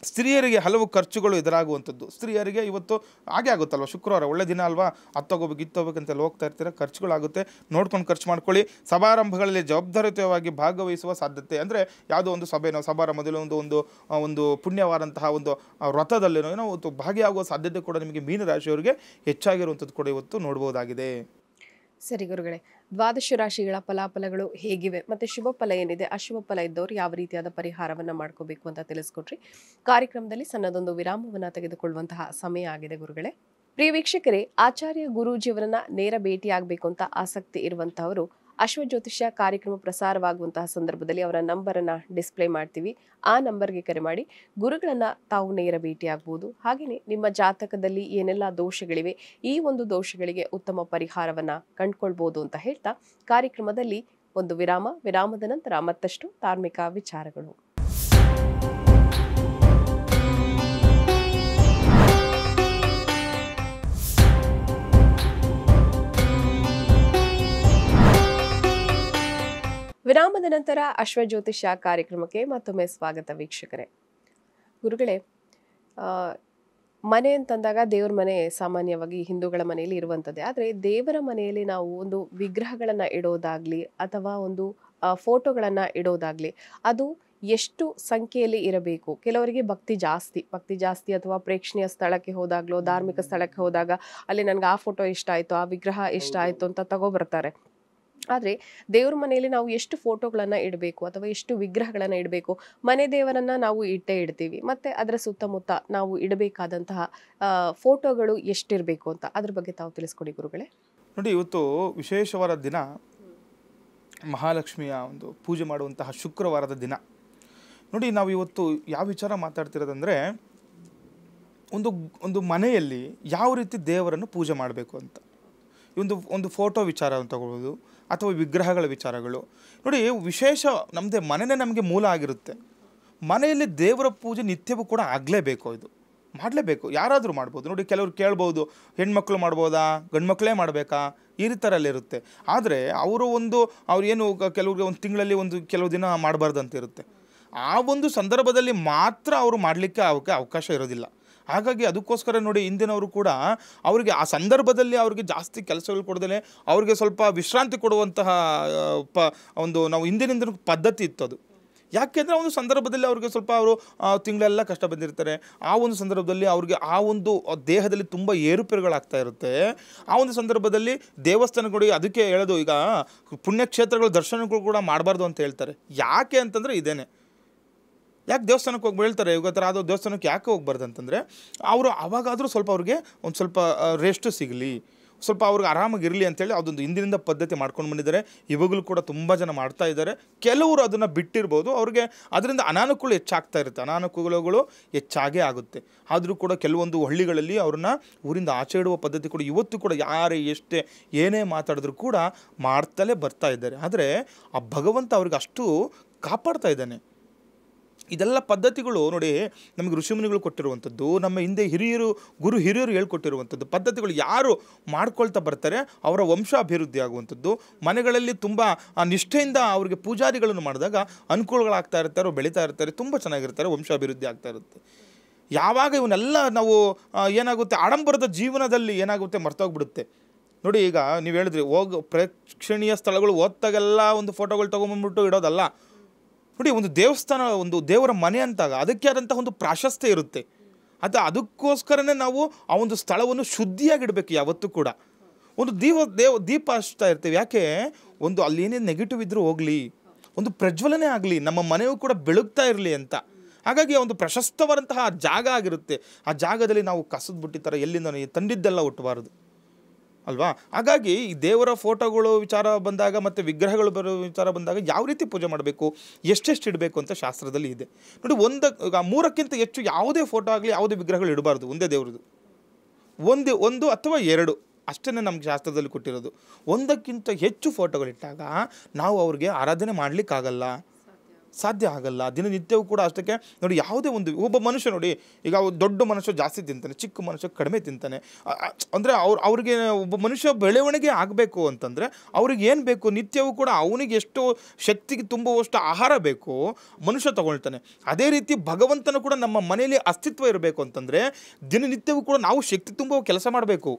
ಸ್ತ್ರೀಯರಿಗೆ ಹಲವು ಖರ್ಚುಗಳು ಎದುರಾಗುವಂಥದ್ದು ಸ್ತ್ರೀಯರಿಗೆ ಇವತ್ತು ಹಾಗೆ ಆಗುತ್ತಲ್ವ ಶುಕ್ರವಾರ ಒಳ್ಳೆ ದಿನ ಅಲ್ವಾ ಅತ್ತೋಗೋಬೇಕು ತಗೋಬೇಕು ಹೋಗ್ತಾ ಇರ್ತೀರ ಖರ್ಚುಗಳಾಗುತ್ತೆ ನೋಡ್ಕೊಂಡು ಖರ್ಚು ಮಾಡ್ಕೊಳ್ಳಿ ಸಮಾರಂಭಗಳಲ್ಲಿ ಜವಾಬ್ದಾರಿಯುತವಾಗಿ ಭಾಗವಹಿಸುವ ಸಾಧ್ಯತೆ ಅಂದರೆ ಯಾವುದೋ ಒಂದು ಸಭೆನೋ ಸಮಾರಂಭದಲ್ಲಿ ಒಂದು ಒಂದು ಒಂದು ಪುಣ್ಯವಾದಂತಹ ಒಂದು ವ್ರತದಲ್ಲೇನೋ ಏನೋ ಒಂದು ಭಾಗಿಯಾಗುವ ಸಾಧ್ಯತೆ ಕೂಡ ನಿಮಗೆ ಮೀನರಾಶಿಯವರಿಗೆ ಹೆಚ್ಚಾಗಿರುವಂಥದ್ದು ಕೂಡ ಇವತ್ತು ನೋಡ್ಬೋದಾಗಿದೆ ಸರಿ ಗುರುಗಳೇ ದ್ವಾದಶ ರಾಶಿಗಳ ಫಲಾಫಲಗಳು ಹೇಗಿವೆ ಮತ್ತು ಶುಭ ಫಲ ಏನಿದೆ ಅಶುಭ ಫಲ ಇದ್ದವರು ಯಾವ ರೀತಿಯಾದ ಪರಿಹಾರವನ್ನು ಮಾಡ್ಕೋಬೇಕು ಅಂತ ತಿಳಿಸ್ಕೊಟ್ರಿ ಕಾರ್ಯಕ್ರಮದಲ್ಲಿ ಸಣ್ಣದೊಂದು ವಿರಾಮವನ್ನು ತೆಗೆದುಕೊಳ್ಳುವಂತಹ ಸಮಯ ಆಗಿದೆ ಗುರುಗಳೇ ಪ್ರಿಯ ವೀಕ್ಷಕರೇ ಆಚಾರ್ಯ ಗುರೂಜಿಯವರನ್ನ ನೇರ ಭೇಟಿಯಾಗಬೇಕು ಅಂತ ಆಸಕ್ತಿ ಇರುವಂತಹವರು ಅಶ್ವಜ್ಯೋತಿಷ್ಯ ಕಾರ್ಯಕ್ರಮ ಪ್ರಸಾರವಾಗುವಂತಹ ಸಂದರ್ಭದಲ್ಲಿ ಅವರ ನಂಬರನ್ನು ಡಿಸ್ಪ್ಲೇ ಮಾಡ್ತೀವಿ ಆ ನಂಬರ್ಗೆ ಕರೆ ಮಾಡಿ ಗುರುಗಳನ್ನು ತಾವು ನೇರ ಭೇಟಿಯಾಗಬಹುದು ಹಾಗೆಯೇ ನಿಮ್ಮ ಜಾತಕದಲ್ಲಿ ಏನೆಲ್ಲ ದೋಷಗಳಿವೆ ಈ ಒಂದು ದೋಷಗಳಿಗೆ ಉತ್ತಮ ಪರಿಹಾರವನ್ನು ಕಂಡುಕೊಳ್ಬೋದು ಅಂತ ಹೇಳ್ತಾ ಕಾರ್ಯಕ್ರಮದಲ್ಲಿ ಒಂದು ವಿರಾಮ ವಿರಾಮದ ನಂತರ ಮತ್ತಷ್ಟು ಧಾರ್ಮಿಕ ವಿಚಾರಗಳು ವಿರಾಮದ ನಂತರ ಅಶ್ವಜ್ಯೋತಿಷ್ಯ ಕಾರ್ಯಕ್ರಮಕ್ಕೆ ಮತ್ತೊಮ್ಮೆ ಸ್ವಾಗತ ವೀಕ್ಷಕರೇ ಗುರುಗಳೇ ಮನೆ ಅಂತಂದಾಗ ದೇವ್ರ ಮನೆ ಸಾಮಾನ್ಯವಾಗಿ ಹಿಂದೂಗಳ ಮನೆಯಲ್ಲಿ ಇರುವಂಥದ್ದೇ ಆದರೆ ದೇವರ ಮನೆಯಲ್ಲಿ ನಾವು ಒಂದು ವಿಗ್ರಹಗಳನ್ನು ಇಡೋದಾಗಲಿ ಅಥವಾ ಒಂದು ಫೋಟೋಗಳನ್ನು ಇಡೋದಾಗಲಿ ಅದು ಎಷ್ಟು ಸಂಖ್ಯೆಯಲ್ಲಿ ಇರಬೇಕು ಕೆಲವರಿಗೆ ಭಕ್ತಿ ಜಾಸ್ತಿ ಭಕ್ತಿ ಜಾಸ್ತಿ ಅಥವಾ ಪ್ರೇಕ್ಷಣೀಯ ಸ್ಥಳಕ್ಕೆ ಹೋದಾಗಲೋ ಧಾರ್ಮಿಕ ಸ್ಥಳಕ್ಕೆ ಹೋದಾಗ ಅಲ್ಲಿ ನನಗೆ ಆ ಫೋಟೋ ಇಷ್ಟ ಆಯಿತು ಆ ವಿಗ್ರಹ ಇಷ್ಟ ಆಯಿತು ಅಂತ ತಗೋಬರ್ತಾರೆ ಆದರೆ ದೇವ್ರ ಮನೆಯಲ್ಲಿ ನಾವು ಎಷ್ಟು ಫೋಟೋಗಳನ್ನು ಇಡಬೇಕು ಅಥವಾ ಎಷ್ಟು ವಿಗ್ರಹಗಳನ್ನು ಇಡಬೇಕು ಮನೆ ದೇವರನ್ನು ನಾವು ಇಟ್ಟೇ ಇಡ್ತೀವಿ ಮತ್ತು ಅದರ ಸುತ್ತಮುತ್ತ ನಾವು ಇಡಬೇಕಾದಂತಹ ಫೋಟೋಗಳು ಎಷ್ಟಿರಬೇಕು ಅಂತ ಅದ್ರ ಬಗ್ಗೆ ತಾವು ತಿಳಿಸ್ಕೊಡಿ ಗುರುಗಳೇ ನೋಡಿ ಇವತ್ತು ವಿಶೇಷವಾದ ದಿನ ಮಹಾಲಕ್ಷ್ಮಿಯ ಒಂದು ಪೂಜೆ ಮಾಡುವಂತಹ ಶುಕ್ರವಾರದ ದಿನ ನೋಡಿ ನಾವು ಇವತ್ತು ಯಾವ ವಿಚಾರ ಮಾತಾಡ್ತಿರೋದಂದರೆ ಒಂದು ಒಂದು ಮನೆಯಲ್ಲಿ ಯಾವ ರೀತಿ ದೇವರನ್ನು ಪೂಜೆ ಮಾಡಬೇಕು ಅಂತ ಒಂದು ಒಂದು ಫೋಟೋ ವಿಚಾರವನ್ನು ತಗೊಳ್ಳೋದು ಅಥವಾ ವಿಗ್ರಹಗಳ ವಿಚಾರಗಳು ನೋಡಿ ವಿಶೇಷ ನಮ್ಮದೇ ಮನೆಯೇ ನಮಗೆ ಮೂಲ ಆಗಿರುತ್ತೆ ಮನೆಯಲ್ಲಿ ದೇವರ ಪೂಜೆ ನಿತ್ಯವೂ ಕೂಡ ಆಗಲೇಬೇಕು ಇದು ಮಾಡಲೇಬೇಕು ಯಾರಾದರೂ ಮಾಡ್ಬೋದು ನೋಡಿ ಕೆಲವರು ಕೇಳ್ಬೋದು ಹೆಣ್ಮಕ್ಳು ಮಾಡ್ಬೋದಾ ಗಂಡ್ಮಕ್ಳೇ ಮಾಡಬೇಕಾ ಈ ಇರುತ್ತೆ ಆದರೆ ಅವರು ಒಂದು ಅವ್ರೇನು ಕೆಲವ್ರಿಗೆ ಒಂದು ತಿಂಗಳಲ್ಲಿ ಒಂದು ಕೆಲವು ದಿನ ಮಾಡಬಾರ್ದಂತಿರುತ್ತೆ ಆ ಒಂದು ಸಂದರ್ಭದಲ್ಲಿ ಮಾತ್ರ ಅವರು ಮಾಡಲಿಕ್ಕೆ ಅವಕ್ಕೆ ಅವಕಾಶ ಇರೋದಿಲ್ಲ ಹಾಗಾಗಿ ಅದಕ್ಕೋಸ್ಕರ ನೋಡಿ ಹಿಂದಿನವರು ಕೂಡ ಅವರಿಗೆ ಆ ಸಂದರ್ಭದಲ್ಲಿ ಅವರಿಗೆ ಜಾಸ್ತಿ ಕೆಲಸಗಳು ಕೊಡದೇ ಅವ್ರಿಗೆ ಸ್ವಲ್ಪ ವಿಶ್ರಾಂತಿ ಕೊಡುವಂತಹ ಪ ಒಂದು ನಾವು ಹಿಂದಿನಿಂದ ಪದ್ಧತಿ ಇತ್ತು ಅದು ಯಾಕೆಂದರೆ ಆ ಒಂದು ಸಂದರ್ಭದಲ್ಲಿ ಅವ್ರಿಗೆ ಸ್ವಲ್ಪ ಅವರು ತಿಂಗಳೆಲ್ಲ ಕಷ್ಟ ಬಂದಿರ್ತಾರೆ ಆ ಒಂದು ಸಂದರ್ಭದಲ್ಲಿ ಅವ್ರಿಗೆ ಆ ಒಂದು ದೇಹದಲ್ಲಿ ತುಂಬ ಏರುಪೇರುಗಳಾಗ್ತಾ ಇರುತ್ತೆ ಆ ಒಂದು ಸಂದರ್ಭದಲ್ಲಿ ದೇವಸ್ಥಾನಗಳು ಅದಕ್ಕೆ ಹೇಳೋದು ಈಗ ಪುಣ್ಯಕ್ಷೇತ್ರಗಳ ದರ್ಶನಗಳು ಕೂಡ ಮಾಡಬಾರ್ದು ಅಂತ ಹೇಳ್ತಾರೆ ಯಾಕೆ ಅಂತಂದರೆ ಇದೇನೆ ಯಾಕೆ ದೇವಸ್ಥಾನಕ್ಕೆ ಹೋಗಿ ಇವಾಗ ಥರ ಅದು ದೇವಸ್ಥಾನಕ್ಕೆ ಯಾಕೆ ಹೋಗ್ಬಾರ್ದು ಅಂತಂದರೆ ಅವರು ಆವಾಗಾದರೂ ಸ್ವಲ್ಪ ಅವ್ರಿಗೆ ಒಂದು ಸ್ವಲ್ಪ ರೆಸ್ಟ್ ಸಿಗಲಿ ಸ್ವಲ್ಪ ಅವ್ರಿಗೆ ಆರಾಮಾಗಿರಲಿ ಅಂತೇಳಿ ಅದೊಂದು ಹಿಂದಿನಿಂದ ಪದ್ಧತಿ ಮಾಡ್ಕೊಂಡು ಬಂದಿದ್ದಾರೆ ಇವಾಗಲೂ ಕೂಡ ತುಂಬ ಜನ ಮಾಡ್ತಾ ಇದ್ದಾರೆ ಕೆಲವರು ಅದನ್ನು ಬಿಟ್ಟಿರ್ಬೋದು ಅವ್ರಿಗೆ ಅದರಿಂದ ಅನಾನುಕೂಲ ಹೆಚ್ಚಾಗ್ತಾ ಇರುತ್ತೆ ಅನಾನುಕೂಲಗಳು ಹೆಚ್ಚಾಗೇ ಆಗುತ್ತೆ ಆದರೂ ಕೂಡ ಕೆಲವೊಂದು ಹಳ್ಳಿಗಳಲ್ಲಿ ಅವ್ರನ್ನ ಊರಿಂದ ಆಚೆ ಇಡುವ ಪದ್ಧತಿ ಕೂಡ ಇವತ್ತು ಕೂಡ ಯಾರೇ ಎಷ್ಟೇ ಏನೇ ಮಾತಾಡಿದ್ರು ಕೂಡ ಮಾಡ್ತಲೇ ಬರ್ತಾ ಇದ್ದಾರೆ ಆದರೆ ಆ ಭಗವಂತ ಅವ್ರಿಗೆ ಅಷ್ಟು ಕಾಪಾಡ್ತಾ ಇದ್ದಾನೆ ಇದೆಲ್ಲ ಪದ್ಧತಿಗಳು ನೋಡಿ ನಮಗೆ ಋಷಿಮುನಿಗಳು ಕೊಟ್ಟಿರುವಂಥದ್ದು ನಮ್ಮ ಹಿಂದೆ ಹಿರಿಯರು ಗುರು ಹಿರಿಯರು ಹೇಳ್ಕೊಟ್ಟಿರುವಂಥದ್ದು ಪದ್ಧತಿಗಳು ಯಾರು ಮಾಡ್ಕೊಳ್ತಾ ಬರ್ತಾರೆ ಅವರ ವಂಶಾಭಿವೃದ್ಧಿ ಆಗುವಂಥದ್ದು ಮನೆಗಳಲ್ಲಿ ತುಂಬ ನಿಷ್ಠೆಯಿಂದ ಅವರಿಗೆ ಪೂಜಾರಿಗಳನ್ನು ಮಾಡಿದಾಗ ಅನುಕೂಲಗಳಾಗ್ತಾ ಇರ್ತಾರೋ ಬೆಳೀತಾ ಇರ್ತಾರೆ ತುಂಬ ಚೆನ್ನಾಗಿರ್ತಾರೆ ಅಭಿವೃದ್ಧಿ ಆಗ್ತಾ ಇರುತ್ತೆ ಯಾವಾಗ ಇವನ್ನೆಲ್ಲ ನಾವು ಏನಾಗುತ್ತೆ ಆಡಂಬರದ ಜೀವನದಲ್ಲಿ ಏನಾಗುತ್ತೆ ಮರ್ತೋಗ್ಬಿಡುತ್ತೆ ನೋಡಿ ಈಗ ನೀವು ಹೇಳಿದ್ರಿ ಹೋಗಿ ಪ್ರೇಕ್ಷಣೀಯ ಸ್ಥಳಗಳು ಓದ್ತಾಗೆಲ್ಲ ಒಂದು ಫೋಟೋಗಳು ತೊಗೊಂಬಂದ್ಬಿಟ್ಟು ಇಡೋದಲ್ಲ ನೋಡಿ ಒಂದು ದೇವಸ್ಥಾನ ಒಂದು ದೇವರ ಮನೆ ಅಂತಾಗ ಅದಕ್ಕೆ ಆದಂತಹ ಒಂದು ಪ್ರಾಶಸ್ತ್ಯ ಇರುತ್ತೆ ಅದು ಅದಕ್ಕೋಸ್ಕರನೇ ನಾವು ಆ ಒಂದು ಸ್ಥಳವನ್ನು ಶುದ್ಧಿಯಾಗಿಡಬೇಕು ಯಾವತ್ತೂ ಕೂಡ ಒಂದು ದೀಪ ದೇವ ದೀಪ ಹಚ್ತಾ ಇರ್ತೇವೆ ಯಾಕೆ ಒಂದು ಅಲ್ಲೇನೇ ನೆಗೆಟಿವ್ ಇದ್ದರೂ ಹೋಗಲಿ ಒಂದು ಪ್ರಜ್ವಲನೆ ಆಗಲಿ ನಮ್ಮ ಮನೆಯೂ ಕೂಡ ಬೆಳಗ್ತಾ ಇರಲಿ ಅಂತ ಹಾಗಾಗಿ ಒಂದು ಪ್ರಶಸ್ತವಾದಂತಹ ಜಾಗ ಆಗಿರುತ್ತೆ ಆ ಜಾಗದಲ್ಲಿ ನಾವು ಕಸದ ಬಿಟ್ಟಿ ಎಲ್ಲಿಂದ ತಂದಿದ್ದೆಲ್ಲ ಹುಟ್ಟಬಾರ್ದು ಅಲ್ವಾ ಹಾಗಾಗಿ ಈ ದೇವರ ಫೋಟೋಗಳು ವಿಚಾರ ಬಂದಾಗ ಮತ್ತು ವಿಗ್ರಹಗಳು ಬರೋ ವಿಚಾರ ಬಂದಾಗ ಯಾವ ರೀತಿ ಪೂಜೆ ಮಾಡಬೇಕು ಎಷ್ಟೆಷ್ಟು ಇಡಬೇಕು ಅಂತ ಶಾಸ್ತ್ರದಲ್ಲಿ ಇದೆ ನೋಡಿ ಒಂದು ಮೂರಕ್ಕಿಂತ ಹೆಚ್ಚು ಯಾವುದೇ ಫೋಟೋ ಆಗಲಿ ಯಾವುದೇ ವಿಗ್ರಹಗಳು ಇಡಬಾರ್ದು ಒಂದೇ ದೇವ್ರದ್ದು ಒಂದು ಒಂದು ಅಥವಾ ಎರಡು ಅಷ್ಟೇ ನಮಗೆ ಶಾಸ್ತ್ರದಲ್ಲಿ ಕೊಟ್ಟಿರೋದು ಒಂದಕ್ಕಿಂತ ಹೆಚ್ಚು ಫೋಟೋಗಳಿಟ್ಟಾಗ ನಾವು ಅವ್ರಿಗೆ ಆರಾಧನೆ ಮಾಡಲಿಕ್ಕಾಗಲ್ಲ ಸಾಧ್ಯ ಆಗಲ್ಲ ದಿನನಿತ್ಯವೂ ಕೂಡ ಅಷ್ಟಕ್ಕೆ ನೋಡಿ ಯಾವುದೇ ಒಂದು ಒಬ್ಬ ಮನುಷ್ಯ ನೋಡಿ ಈಗ ದೊಡ್ಡ ಮನುಷ್ಯ ಜಾಸ್ತಿ ತಿಂತಾನೆ ಚಿಕ್ಕ ಮನುಷ್ಯ ಕಡಿಮೆ ತಿಂತಾನೆ ಅಂದರೆ ಅವ್ರು ಅವ್ರಿಗೆ ಒಬ್ಬ ಮನುಷ್ಯ ಬೆಳವಣಿಗೆ ಆಗಬೇಕು ಅಂತಂದರೆ ಅವ್ರಿಗೆ ಏನು ಬೇಕು ನಿತ್ಯವೂ ಕೂಡ ಅವನಿಗೆ ಎಷ್ಟು ಶಕ್ತಿಗೆ ತುಂಬುವಷ್ಟು ಆಹಾರ ಬೇಕು ಮನುಷ್ಯ ತಗೊಳ್ತಾನೆ ಅದೇ ರೀತಿ ಭಗವಂತನೂ ಕೂಡ ನಮ್ಮ ಮನೆಯಲ್ಲಿ ಅಸ್ತಿತ್ವ ಇರಬೇಕು ಅಂತಂದರೆ ದಿನನಿತ್ಯವೂ ಕೂಡ ನಾವು ಶಕ್ತಿ ತುಂಬುವ ಕೆಲಸ ಮಾಡಬೇಕು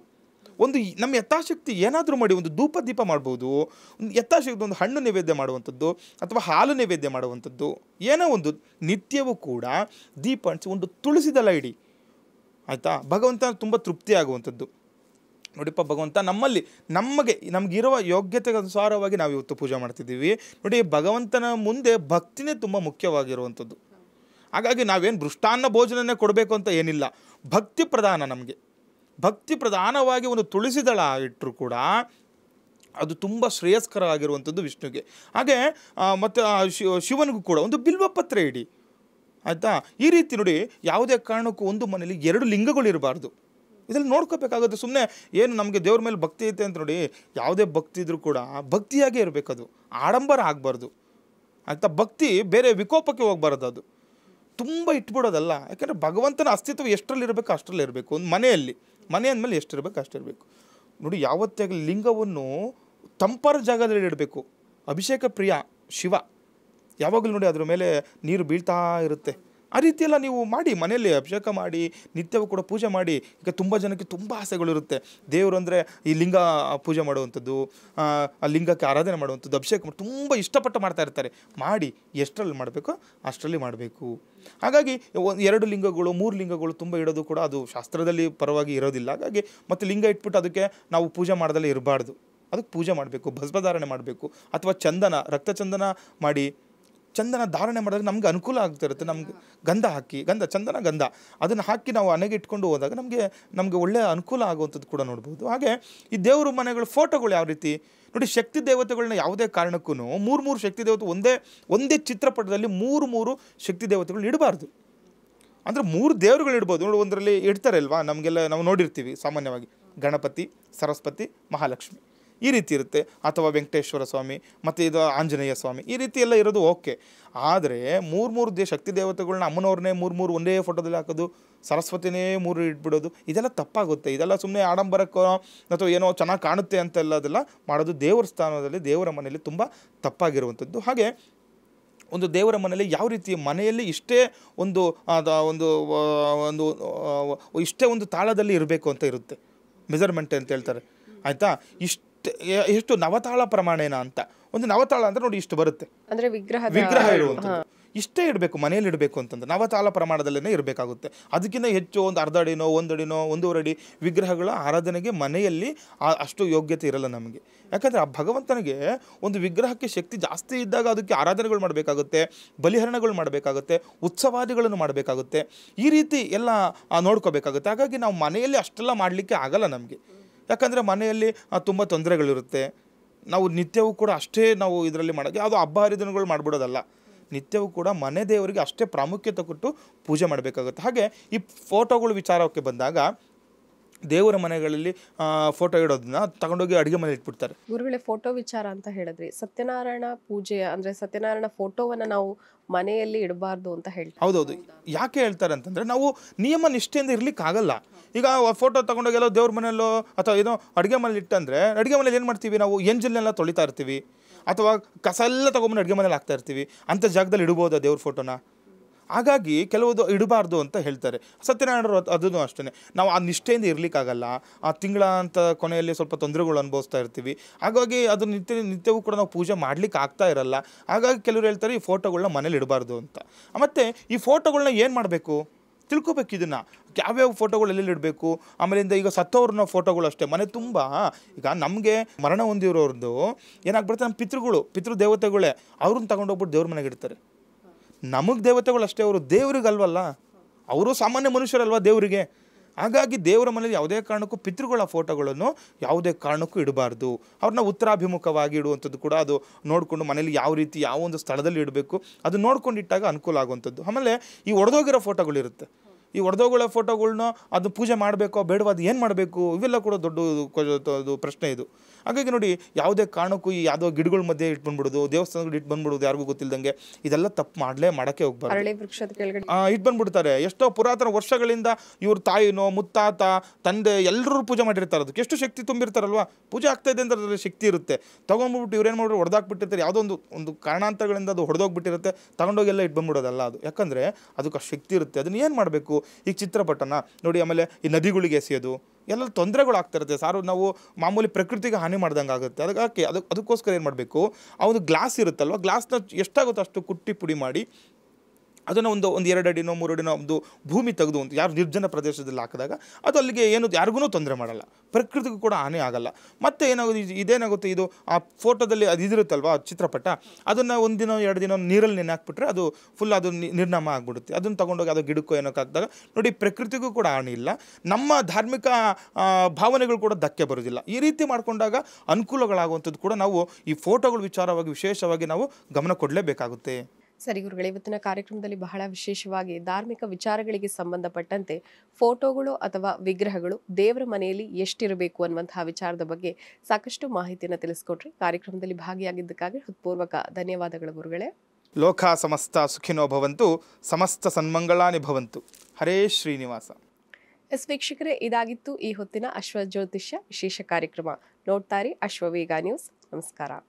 ಒಂದು ನಮ್ಮ ಯಥಾಶಕ್ತಿ ಏನಾದರೂ ಮಾಡಿ ಒಂದು ಧೂಪ ದೀಪ ಮಾಡ್ಬೋದು ಯಥಾಶಕ್ತಿ ಒಂದು ಹಣ್ಣು ನೈವೇದ್ಯ ಮಾಡುವಂಥದ್ದು ಅಥವಾ ಹಾಲು ನೈವೇದ್ಯ ಮಾಡುವಂಥದ್ದು ಏನೋ ಒಂದು ನಿತ್ಯವೂ ಕೂಡ ದೀಪ ಹಂಚಿ ಒಂದು ತುಳಸಿದಲ್ಲ ಇಡಿ ಆಯಿತಾ ಭಗವಂತ ತುಂಬ ತೃಪ್ತಿಯಾಗುವಂಥದ್ದು ನೋಡಿಪ್ಪ ಭಗವಂತ ನಮ್ಮಲ್ಲಿ ನಮಗೆ ನಮಗಿರುವ ಯೋಗ್ಯತೆ ಅನುಸಾರವಾಗಿ ನಾವು ಇವತ್ತು ಪೂಜೆ ಮಾಡ್ತಿದ್ದೀವಿ ನೋಡಿ ಭಗವಂತನ ಮುಂದೆ ಭಕ್ತಿನೇ ತುಂಬ ಮುಖ್ಯವಾಗಿರುವಂಥದ್ದು ಹಾಗಾಗಿ ನಾವೇನು ಭೃಷ್ಟಾನ್ನ ಭೋಜನನೇ ಕೊಡಬೇಕು ಅಂತ ಏನಿಲ್ಲ ಭಕ್ತಿ ಪ್ರಧಾನ ನಮಗೆ ಭಕ್ತಿ ಪ್ರಧಾನವಾಗಿ ಒಂದು ತುಳಸಿದಳ ಇಟ್ಟರು ಕೂಡ ಅದು ತುಂಬ ಶ್ರೇಯಸ್ಕರ ಆಗಿರುವಂಥದ್ದು ವಿಷ್ಣುಗೆ ಹಾಗೆ ಮತ್ತು ಶಿವನಿಗೂ ಕೂಡ ಒಂದು ಬಿಲ್ವಪತ್ರೆ ಇಡಿ ಆಯಿತಾ ಈ ರೀತಿ ನೋಡಿ ಯಾವುದೇ ಕಾರಣಕ್ಕೂ ಒಂದು ಮನೇಲಿ ಎರಡು ಲಿಂಗಗಳಿರಬಾರ್ದು ಇದರಲ್ಲಿ ನೋಡ್ಕೋಬೇಕಾಗುತ್ತೆ ಸುಮ್ಮನೆ ಏನು ನಮಗೆ ದೇವ್ರ ಮೇಲೆ ಭಕ್ತಿ ಐತೆ ಅಂತ ನೋಡಿ ಯಾವುದೇ ಭಕ್ತಿ ಇದ್ರೂ ಕೂಡ ಭಕ್ತಿಯಾಗೇ ಇರಬೇಕದು ಆಡಂಬರ ಆಗಬಾರ್ದು ಆಯಿತಾ ಭಕ್ತಿ ಬೇರೆ ವಿಕೋಪಕ್ಕೆ ಹೋಗ್ಬಾರ್ದು ಅದು ತುಂಬ ಇಟ್ಬಿಡೋದಲ್ಲ ಯಾಕೆಂದರೆ ಭಗವಂತನ ಅಸ್ತಿತ್ವ ಎಷ್ಟರಲ್ಲಿ ಇರಬೇಕು ಅಷ್ಟರಲ್ಲಿ ಇರಬೇಕು ಒಂದು ಮನೆಯಲ್ಲಿ ಮನೆ ಅಂದಮೇಲೆ ಎಷ್ಟಿರಬೇಕು ಅಷ್ಟಿರಬೇಕು ನೋಡಿ ಯಾವತ್ತೇ ಲಿಂಗವನ್ನು ತಂಪಾರ ಜಾಗದಲ್ಲಿ ಇಡಬೇಕು ಅಭಿಷೇಕ ಪ್ರಿಯ ಶಿವ ಯಾವಾಗಲೂ ನೋಡಿ ಅದ್ರ ಮೇಲೆ ನೀರು ಬೀಳ್ತಾ ಇರುತ್ತೆ ಆ ರೀತಿಯೆಲ್ಲ ನೀವು ಮಾಡಿ ಮನೆಯಲ್ಲಿ ಅಭಿಷೇಕ ಮಾಡಿ ನಿತ್ಯವೂ ಕೂಡ ಪೂಜೆ ಮಾಡಿ ಈಗ ತುಂಬ ಜನಕ್ಕೆ ತುಂಬ ಆಸೆಗಳಿರುತ್ತೆ ದೇವರು ಅಂದರೆ ಈ ಲಿಂಗ ಪೂಜೆ ಮಾಡುವಂಥದ್ದು ಆ ಲಿಂಗಕ್ಕೆ ಆರಾಧನೆ ಮಾಡುವಂಥದ್ದು ಅಭಿಷೇಕ ಮಾಡಿ ತುಂಬ ಇಷ್ಟಪಟ್ಟು ಮಾಡ್ತಾ ಇರ್ತಾರೆ ಮಾಡಿ ಎಷ್ಟರಲ್ಲಿ ಮಾಡಬೇಕೋ ಅಷ್ಟರಲ್ಲಿ ಮಾಡಬೇಕು ಹಾಗಾಗಿ ಒಂದು ಎರಡು ಲಿಂಗಗಳು ಮೂರು ಲಿಂಗಗಳು ತುಂಬ ಇಡೋದು ಕೂಡ ಅದು ಶಾಸ್ತ್ರದಲ್ಲಿ ಪರವಾಗಿ ಇರೋದಿಲ್ಲ ಹಾಗಾಗಿ ಮತ್ತು ಲಿಂಗ ಇಟ್ಬಿಟ್ಟು ಅದಕ್ಕೆ ನಾವು ಪೂಜೆ ಮಾಡದಲ್ಲೇ ಇರಬಾರ್ದು ಅದಕ್ಕೆ ಪೂಜೆ ಮಾಡಬೇಕು ಭಸ್ಮಧಾರಣೆ ಮಾಡಬೇಕು ಅಥವಾ ಚಂದನ ರಕ್ತ ಚಂದನ ಮಾಡಿ ಚಂದನ ಧಾರಣೆ ಮಾಡಿದ್ರೆ ನಮ್ಗೆ ಅನುಕೂಲ ಆಗ್ತಿರುತ್ತೆ ನಮ್ಗೆ ಗಂಧ ಹಾಕಿ ಗಂಧ ಚಂದನ ಗಂಧ ಅದನ್ನು ಹಾಕಿ ನಾವು ಅನೆಗೆ ಇಟ್ಕೊಂಡು ಹೋದಾಗ ನಮಗೆ ನಮಗೆ ಒಳ್ಳೆಯ ಅನುಕೂಲ ಆಗುವಂಥದ್ದು ಕೂಡ ನೋಡ್ಬೋದು ಹಾಗೆ ಈ ದೇವರು ಮನೆಗಳ ಫೋಟೋಗಳು ಯಾವ ರೀತಿ ನೋಡಿ ಶಕ್ತಿ ದೇವತೆಗಳನ್ನ ಯಾವುದೇ ಕಾರಣಕ್ಕೂ ಮೂರು ಮೂರು ಶಕ್ತಿ ದೇವತೆ ಒಂದೇ ಒಂದೇ ಚಿತ್ರಪಟದಲ್ಲಿ ಮೂರು ಮೂರು ಶಕ್ತಿ ದೇವತೆಗಳು ಇಡಬಾರ್ದು ಅಂದರೆ ಮೂರು ದೇವರುಗಳು ಇಡ್ಬೋದು ನೋಡಿ ಒಂದರಲ್ಲಿ ಇಡ್ತಾರೆ ಅಲ್ವಾ ನಮಗೆಲ್ಲ ನಾವು ನೋಡಿರ್ತೀವಿ ಸಾಮಾನ್ಯವಾಗಿ ಗಣಪತಿ ಸರಸ್ವತಿ ಮಹಾಲಕ್ಷ್ಮಿ ಈ ರೀತಿ ಇರುತ್ತೆ ಅಥವಾ ವೆಂಕಟೇಶ್ವರ ಸ್ವಾಮಿ ಮತ್ತು ಇದು ಆಂಜನೇಯ ಸ್ವಾಮಿ ಈ ರೀತಿ ಎಲ್ಲ ಇರೋದು ಓಕೆ ಆದರೆ ಮೂರು ಮೂರು ದೇ ಶಕ್ತಿ ದೇವತೆಗಳನ್ನ ಅಮ್ಮನವ್ರನ್ನೇ ಮೂರು ಮೂರು ಒಂದೇ ಫೋಟೋದಲ್ಲಿ ಹಾಕೋದು ಸರಸ್ವತಿನೇ ಮೂರು ಇಟ್ಬಿಡೋದು ಇದೆಲ್ಲ ತಪ್ಪಾಗುತ್ತೆ ಇದೆಲ್ಲ ಸುಮ್ಮನೆ ಆಡಂಬರಕ್ಕೋ ಅಥವಾ ಏನೋ ಚೆನ್ನಾಗಿ ಕಾಣುತ್ತೆ ಅಂತೆಲ್ಲ ಅದೆಲ್ಲ ಮಾಡೋದು ದೇವರ ಸ್ಥಾನದಲ್ಲಿ ದೇವರ ಮನೆಯಲ್ಲಿ ತುಂಬ ತಪ್ಪಾಗಿರುವಂಥದ್ದು ಹಾಗೆ ಒಂದು ದೇವರ ಮನೆಯಲ್ಲಿ ಯಾವ ರೀತಿ ಮನೆಯಲ್ಲಿ ಇಷ್ಟೇ ಒಂದು ಒಂದು ಒಂದು ಇಷ್ಟೇ ಒಂದು ತಾಳದಲ್ಲಿ ಇರಬೇಕು ಅಂತ ಇರುತ್ತೆ ಮೆಜರ್ಮೆಂಟ್ ಅಂತ ಹೇಳ್ತಾರೆ ಆಯಿತಾ ಇಷ್ಟು ಎಷ್ಟು ನವತಾಳ ಪ್ರಮಾಣೇನ ಅಂತ ಒಂದು ನವತಾಳ ಅಂದ್ರೆ ನೋಡಿ ಇಷ್ಟು ಬರುತ್ತೆ ಅಂದ್ರೆ ವಿಗ್ರಹ ವಿಗ್ರಹ ಇರುವಂತ ಇಷ್ಟೇ ಇಡಬೇಕು ಮನೆಯಲ್ಲಿ ಇಡಬೇಕು ಅಂತಂದ್ರೆ ನವತಾಳ ಪ್ರಮಾಣದಲ್ಲೇ ಇರಬೇಕಾಗುತ್ತೆ ಅದಕ್ಕಿಂತ ಹೆಚ್ಚು ಒಂದು ಅರ್ಧ ಅಡಿನೋ ಒಂದಡಿನೋ ಒಂದೂವರೆ ಅಡಿ ವಿಗ್ರಹಗಳ ಆರಾಧನೆಗೆ ಮನೆಯಲ್ಲಿ ಅಷ್ಟು ಯೋಗ್ಯತೆ ಇರಲ್ಲ ನಮಗೆ ಯಾಕಂದರೆ ಆ ಭಗವಂತನಿಗೆ ಒಂದು ವಿಗ್ರಹಕ್ಕೆ ಶಕ್ತಿ ಜಾಸ್ತಿ ಇದ್ದಾಗ ಅದಕ್ಕೆ ಆರಾಧನೆಗಳು ಮಾಡಬೇಕಾಗುತ್ತೆ ಬಲಿಹರಣಗಳು ಮಾಡಬೇಕಾಗುತ್ತೆ ಉತ್ಸವಾದಿಗಳನ್ನು ಮಾಡಬೇಕಾಗುತ್ತೆ ಈ ರೀತಿ ಎಲ್ಲ ನೋಡ್ಕೋಬೇಕಾಗುತ್ತೆ ಹಾಗಾಗಿ ನಾವು ಮನೆಯಲ್ಲಿ ಅಷ್ಟೆಲ್ಲ ಮಾಡಲಿಕ್ಕೆ ಆಗಲ್ಲ ನಮಗೆ ಯಾಕಂದರೆ ಮನೆಯಲ್ಲಿ ತುಂಬ ತೊಂದರೆಗಳಿರುತ್ತೆ ನಾವು ನಿತ್ಯವೂ ಕೂಡ ಅಷ್ಟೇ ನಾವು ಇದರಲ್ಲಿ ಮಾಡೋದು ಅದು ಹಬ್ಬ ಹರಿದಿನಗಳು ಮಾಡಿಬಿಡೋದಲ್ಲ ನಿತ್ಯವೂ ಕೂಡ ಮನೆ ದೇವರಿಗೆ ಅಷ್ಟೇ ಪ್ರಾಮುಖ್ಯತೆ ಕೊಟ್ಟು ಪೂಜೆ ಮಾಡಬೇಕಾಗುತ್ತೆ ಹಾಗೆ ಈ ಫೋಟೋಗಳು ವಿಚಾರಕ್ಕೆ ಬಂದಾಗ ದೇವರ ಮನೆಗಳಲ್ಲಿ ಫೋಟೋ ಇಡೋದನ್ನ ತಗೊಂಡೋಗಿ ಅಡುಗೆ ಮನೆ ಇಟ್ಬಿಡ್ತಾರೆ ಗುರುಗಳೇ ಫೋಟೋ ವಿಚಾರ ಅಂತ ಹೇಳಿದ್ರಿ ಸತ್ಯನಾರಾಯಣ ಪೂಜೆ ಅಂದ್ರೆ ಸತ್ಯನಾರಾಯಣ ಫೋಟೋವನ್ನ ನಾವು ಮನೆಯಲ್ಲಿ ಇಡಬಾರ್ದು ಅಂತ ಹೌದು ಹೌದೌದು ಯಾಕೆ ಹೇಳ್ತಾರೆ ಅಂತಂದ್ರೆ ನಾವು ನಿಯಮ ನಿಷ್ಠೆಯಿಂದ ಇರ್ಲಿಕ್ಕೆ ಆಗಲ್ಲ ಈಗ ಫೋಟೋ ತಗೊಂಡೋಗಿ ಎಲ್ಲೋ ದೇವ್ರ ಮನೆಯಲ್ಲೋ ಅಥವಾ ಏನೋ ಅಡುಗೆ ಮನೇಲಿ ಇಟ್ಟಂದ್ರೆ ಅಡುಗೆ ಮನೇಲಿ ಏನು ಮಾಡ್ತೀವಿ ನಾವು ಎಂಜಲ್ನೆಲ್ಲ ತೊಳಿತಾ ಇರ್ತೀವಿ ಅಥವಾ ಕಸ ಎಲ್ಲ ತೊಗೊಂಬಂದು ಅಡುಗೆ ಮನೇಲಿ ಹಾಕ್ತಾ ಇರ್ತೀವಿ ಅಂಥ ಜಾಗದಲ್ಲಿ ಇಡ್ಬೋದಾ ದೇವ್ರ ಫೋಟೋನ ಹಾಗಾಗಿ ಕೆಲವೊಂದು ಇಡಬಾರ್ದು ಅಂತ ಹೇಳ್ತಾರೆ ಸತ್ಯನಾರಾಯಣರು ಅದನ್ನು ಅಷ್ಟೇ ನಾವು ಆ ನಿಷ್ಠೆಯಿಂದ ಇರಲಿಕ್ಕಾಗಲ್ಲ ಆ ತಿಂಗಳ ಅಂತ ಕೊನೆಯಲ್ಲಿ ಸ್ವಲ್ಪ ತೊಂದರೆಗಳು ಅನುಭವಿಸ್ತಾ ಇರ್ತೀವಿ ಹಾಗಾಗಿ ಅದು ನಿತ್ಯ ನಿತ್ಯವೂ ಕೂಡ ನಾವು ಪೂಜೆ ಮಾಡ್ಲಿಕ್ಕೆ ಆಗ್ತಾ ಇರಲ್ಲ ಹಾಗಾಗಿ ಕೆಲವರು ಹೇಳ್ತಾರೆ ಈ ಫೋಟೋಗಳನ್ನ ಮನೇಲಿ ಇಡಬಾರ್ದು ಅಂತ ಮತ್ತು ಈ ಫೋಟೋಗಳನ್ನ ಏನು ಮಾಡಬೇಕು ತಿಳ್ಕೊಬೇಕು ಇದನ್ನು ಯಾವ್ಯಾವ ಫೋಟೋಗಳು ಎಲ್ಲೆಲ್ಲಿ ಇಡಬೇಕು ಆಮೇಲಿಂದ ಈಗ ಸತ್ತವ್ರನ್ನ ಫೋಟೋಗಳು ಅಷ್ಟೇ ಮನೆ ತುಂಬ ಈಗ ನಮಗೆ ಮರಣ ಹೊಂದಿರೋರ್ದು ಏನಾಗ್ಬಿಡ್ತಾರೆ ನಮ್ಮ ಪಿತೃಗಳು ಪಿತೃ ದೇವತೆಗಳೇ ಅವ್ರನ್ನ ತಗೊಂಡೋಗ್ಬಿಟ್ಟು ದೇವ್ರ ಮನೆಗೆ ಇಡ್ತಾರೆ ನಮಗೆ ದೇವತೆಗಳು ಅಷ್ಟೇ ಅವರು ದೇವ್ರಿಗಲ್ವಲ್ಲ ಅವರು ಸಾಮಾನ್ಯ ಮನುಷ್ಯರಲ್ವ ದೇವರಿಗೆ ಹಾಗಾಗಿ ದೇವರ ಮನೇಲಿ ಯಾವುದೇ ಕಾರಣಕ್ಕೂ ಪಿತೃಗಳ ಫೋಟೋಗಳನ್ನು ಯಾವುದೇ ಕಾರಣಕ್ಕೂ ಇಡಬಾರ್ದು ಅವ್ರನ್ನ ಉತ್ತರಾಭಿಮುಖವಾಗಿ ಇಡುವಂಥದ್ದು ಕೂಡ ಅದು ನೋಡಿಕೊಂಡು ಮನೇಲಿ ಯಾವ ರೀತಿ ಯಾವ ಒಂದು ಸ್ಥಳದಲ್ಲಿ ಇಡಬೇಕು ಅದು ನೋಡ್ಕೊಂಡು ಇಟ್ಟಾಗ ಅನುಕೂಲ ಆಗುವಂಥದ್ದು ಆಮೇಲೆ ಈ ಒಡೆದೋಗಿರೋ ಫೋಟೋಗಳಿರುತ್ತೆ ಈ ಒಡೆದೋಗಳ ಫೋಟೋಗಳನ್ನ ಅದು ಪೂಜೆ ಮಾಡಬೇಕೋ ಬೇಡವಾ ಅದು ಏನು ಮಾಡಬೇಕು ಇವೆಲ್ಲ ಕೂಡ ದೊಡ್ಡ ಪ್ರಶ್ನೆ ಇದು ಹಾಗಾಗಿ ನೋಡಿ ಯಾವುದೇ ಕಾರಣಕ್ಕೂ ಈ ಯಾವುದೋ ಗಿಡಗಳ ಮಧ್ಯೆ ಇಟ್ಬಂದ್ಬಿಡೋದು ದೇವಸ್ಥಾನಗಳು ಇಟ್ಟು ಬಂದ್ಬಿಡೋದು ಯಾರಿಗೂ ಗೊತ್ತಿಲ್ಲದಂಗೆ ಇದೆಲ್ಲ ತಪ್ಪು ಮಾಡಲೇ ಮಾಡೋಕ್ಕೆ ಹೋಗ್ಬಾರ್ದು ಇಟ್ಟು ಬಂದ್ಬಿಡ್ತಾರೆ ಎಷ್ಟೋ ಪುರಾತನ ವರ್ಷಗಳಿಂದ ಇವ್ರ ತಾಯಿನೋ ಮುತ್ತಾತ ತಂದೆ ಎಲ್ಲರೂ ಪೂಜೆ ಮಾಡಿರ್ತಾರೆ ಅದಕ್ಕೆ ಎಷ್ಟು ಶಕ್ತಿ ತುಂಬಿರ್ತಾರಲ್ವಾ ಪೂಜೆ ಆಗ್ತಾ ಇದೆ ಅಂತ ಅದರಲ್ಲಿ ಶಕ್ತಿ ಇರುತ್ತೆ ತೊಗೊಂಡ್ಬಿಟ್ಟು ಇವ್ರೇನು ಮಾಡಿದ್ರು ಹೊಡೆದಾಕ್ಬಿಟ್ಟಿರ್ತಾರೆ ಯಾವುದೋ ಒಂದು ಒಂದು ಕಾರಣಾಂತರಗಳಿಂದ ಅದು ಹೊಡೆದೋಗ್ಬಿಟ್ಟಿರುತ್ತೆ ತಗೊಂಡೋಗೆಲ್ಲ ಇಟ್ಬಂದ್ಬಿಡೋದಲ್ಲ ಅದು ಯಾಕಂದರೆ ಅದಕ್ಕೆ ಶಕ್ತಿ ಇರುತ್ತೆ ಅದನ್ನ ಏನು ಮಾಡಬೇಕು ಈಗ ಚಿತ್ರಪಟನ ನೋಡಿ ಆಮೇಲೆ ಈ ನದಿಗಳಿಗೆ ಎಸೆಯೋದು ಎಲ್ಲ ತೊಂದರೆಗಳು ಇರುತ್ತೆ ಸಾರು ನಾವು ಮಾಮೂಲಿ ಪ್ರಕೃತಿಗೆ ಹಾನಿ ಮಾಡ್ದಂಗೆ ಆಗುತ್ತೆ ಅದಕ್ಕೆ ಅದು ಅದಕ್ಕೋಸ್ಕರ ಏನು ಮಾಡಬೇಕು ಆ ಒಂದು ಗ್ಲಾಸ್ ಇರುತ್ತಲ್ವ ಗ್ಲಾಸ್ನ ಎಷ್ಟಾಗುತ್ತೋ ಅಷ್ಟು ಕುಟ್ಟಿ ಪುಡಿ ಮಾಡಿ ಅದನ್ನು ಒಂದು ಒಂದು ಎರಡು ಅಡಿನೋ ಮೂರು ಅಡಿನೋ ಒಂದು ಭೂಮಿ ತೆಗೆದು ಅಂತ ಯಾರು ನಿರ್ಜನ ಪ್ರದೇಶದಲ್ಲಿ ಹಾಕಿದಾಗ ಅದು ಅಲ್ಲಿಗೆ ಏನು ಯಾರಿಗೂ ತೊಂದರೆ ಮಾಡಲ್ಲ ಪ್ರಕೃತಿಗೂ ಕೂಡ ಹಾನಿ ಆಗಲ್ಲ ಮತ್ತು ಏನಾಗುತ್ತೆ ಇದೇನಾಗುತ್ತೆ ಇದು ಆ ಫೋಟೋದಲ್ಲಿ ಅದು ಇದಿರುತ್ತಲ್ವ ಚಿತ್ರಪಟ ಅದನ್ನು ಒಂದಿನ ಎರಡು ದಿನ ನೀರಲ್ಲಿ ನೆನೆ ಹಾಕ್ಬಿಟ್ರೆ ಅದು ಫುಲ್ ಅದು ನಿರ್ನಾಮ ಆಗಿಬಿಡುತ್ತೆ ಅದನ್ನು ತೊಗೊಂಡೋಗಿ ಅದು ಗಿಡಕ್ಕೋ ಏನೋ ಹಾಕಿದಾಗ ನೋಡಿ ಪ್ರಕೃತಿಗೂ ಕೂಡ ಹಾನಿ ಇಲ್ಲ ನಮ್ಮ ಧಾರ್ಮಿಕ ಭಾವನೆಗಳು ಕೂಡ ಧಕ್ಕೆ ಬರೋದಿಲ್ಲ ಈ ರೀತಿ ಮಾಡಿಕೊಂಡಾಗ ಅನುಕೂಲಗಳಾಗುವಂಥದ್ದು ಕೂಡ ನಾವು ಈ ಫೋಟೋಗಳ ವಿಚಾರವಾಗಿ ವಿಶೇಷವಾಗಿ ನಾವು ಗಮನ ಕೊಡಲೇಬೇಕಾಗುತ್ತೆ ಸರಿ ಗುರುಗಳೇ ಇವತ್ತಿನ ಕಾರ್ಯಕ್ರಮದಲ್ಲಿ ಬಹಳ ವಿಶೇಷವಾಗಿ ಧಾರ್ಮಿಕ ವಿಚಾರಗಳಿಗೆ ಸಂಬಂಧಪಟ್ಟಂತೆ ಫೋಟೋಗಳು ಅಥವಾ ವಿಗ್ರಹಗಳು ದೇವರ ಮನೆಯಲ್ಲಿ ಎಷ್ಟಿರಬೇಕು ಅನ್ನುವಂತಹ ವಿಚಾರದ ಬಗ್ಗೆ ಸಾಕಷ್ಟು ಮಾಹಿತಿಯನ್ನು ತಿಳಿಸ್ಕೊಟ್ರಿ ಕಾರ್ಯಕ್ರಮದಲ್ಲಿ ಭಾಗಿಯಾಗಿದ್ದಕ್ಕಾಗಿ ಹೃತ್ಪೂರ್ವಕ ಧನ್ಯವಾದಗಳು ಗುರುಗಳೇ ಲೋಕ ಸಮಸ್ತ ಸುಖಿನೋ ಭವಂತು ಸಮಸ್ತ ಸನ್ಮಂಗಳಾನಿ ಭವಂತು ಹರೇ ಶ್ರೀನಿವಾಸ ಎಸ್ ವೀಕ್ಷಕರೇ ಇದಾಗಿತ್ತು ಈ ಹೊತ್ತಿನ ಅಶ್ವ ಜ್ಯೋತಿಷ್ಯ ವಿಶೇಷ ಕಾರ್ಯಕ್ರಮ ನೋಡ್ತಾರೆ ಅಶ್ವವೇಗ ನ್ಯೂಸ್ ನಮಸ್ಕಾರ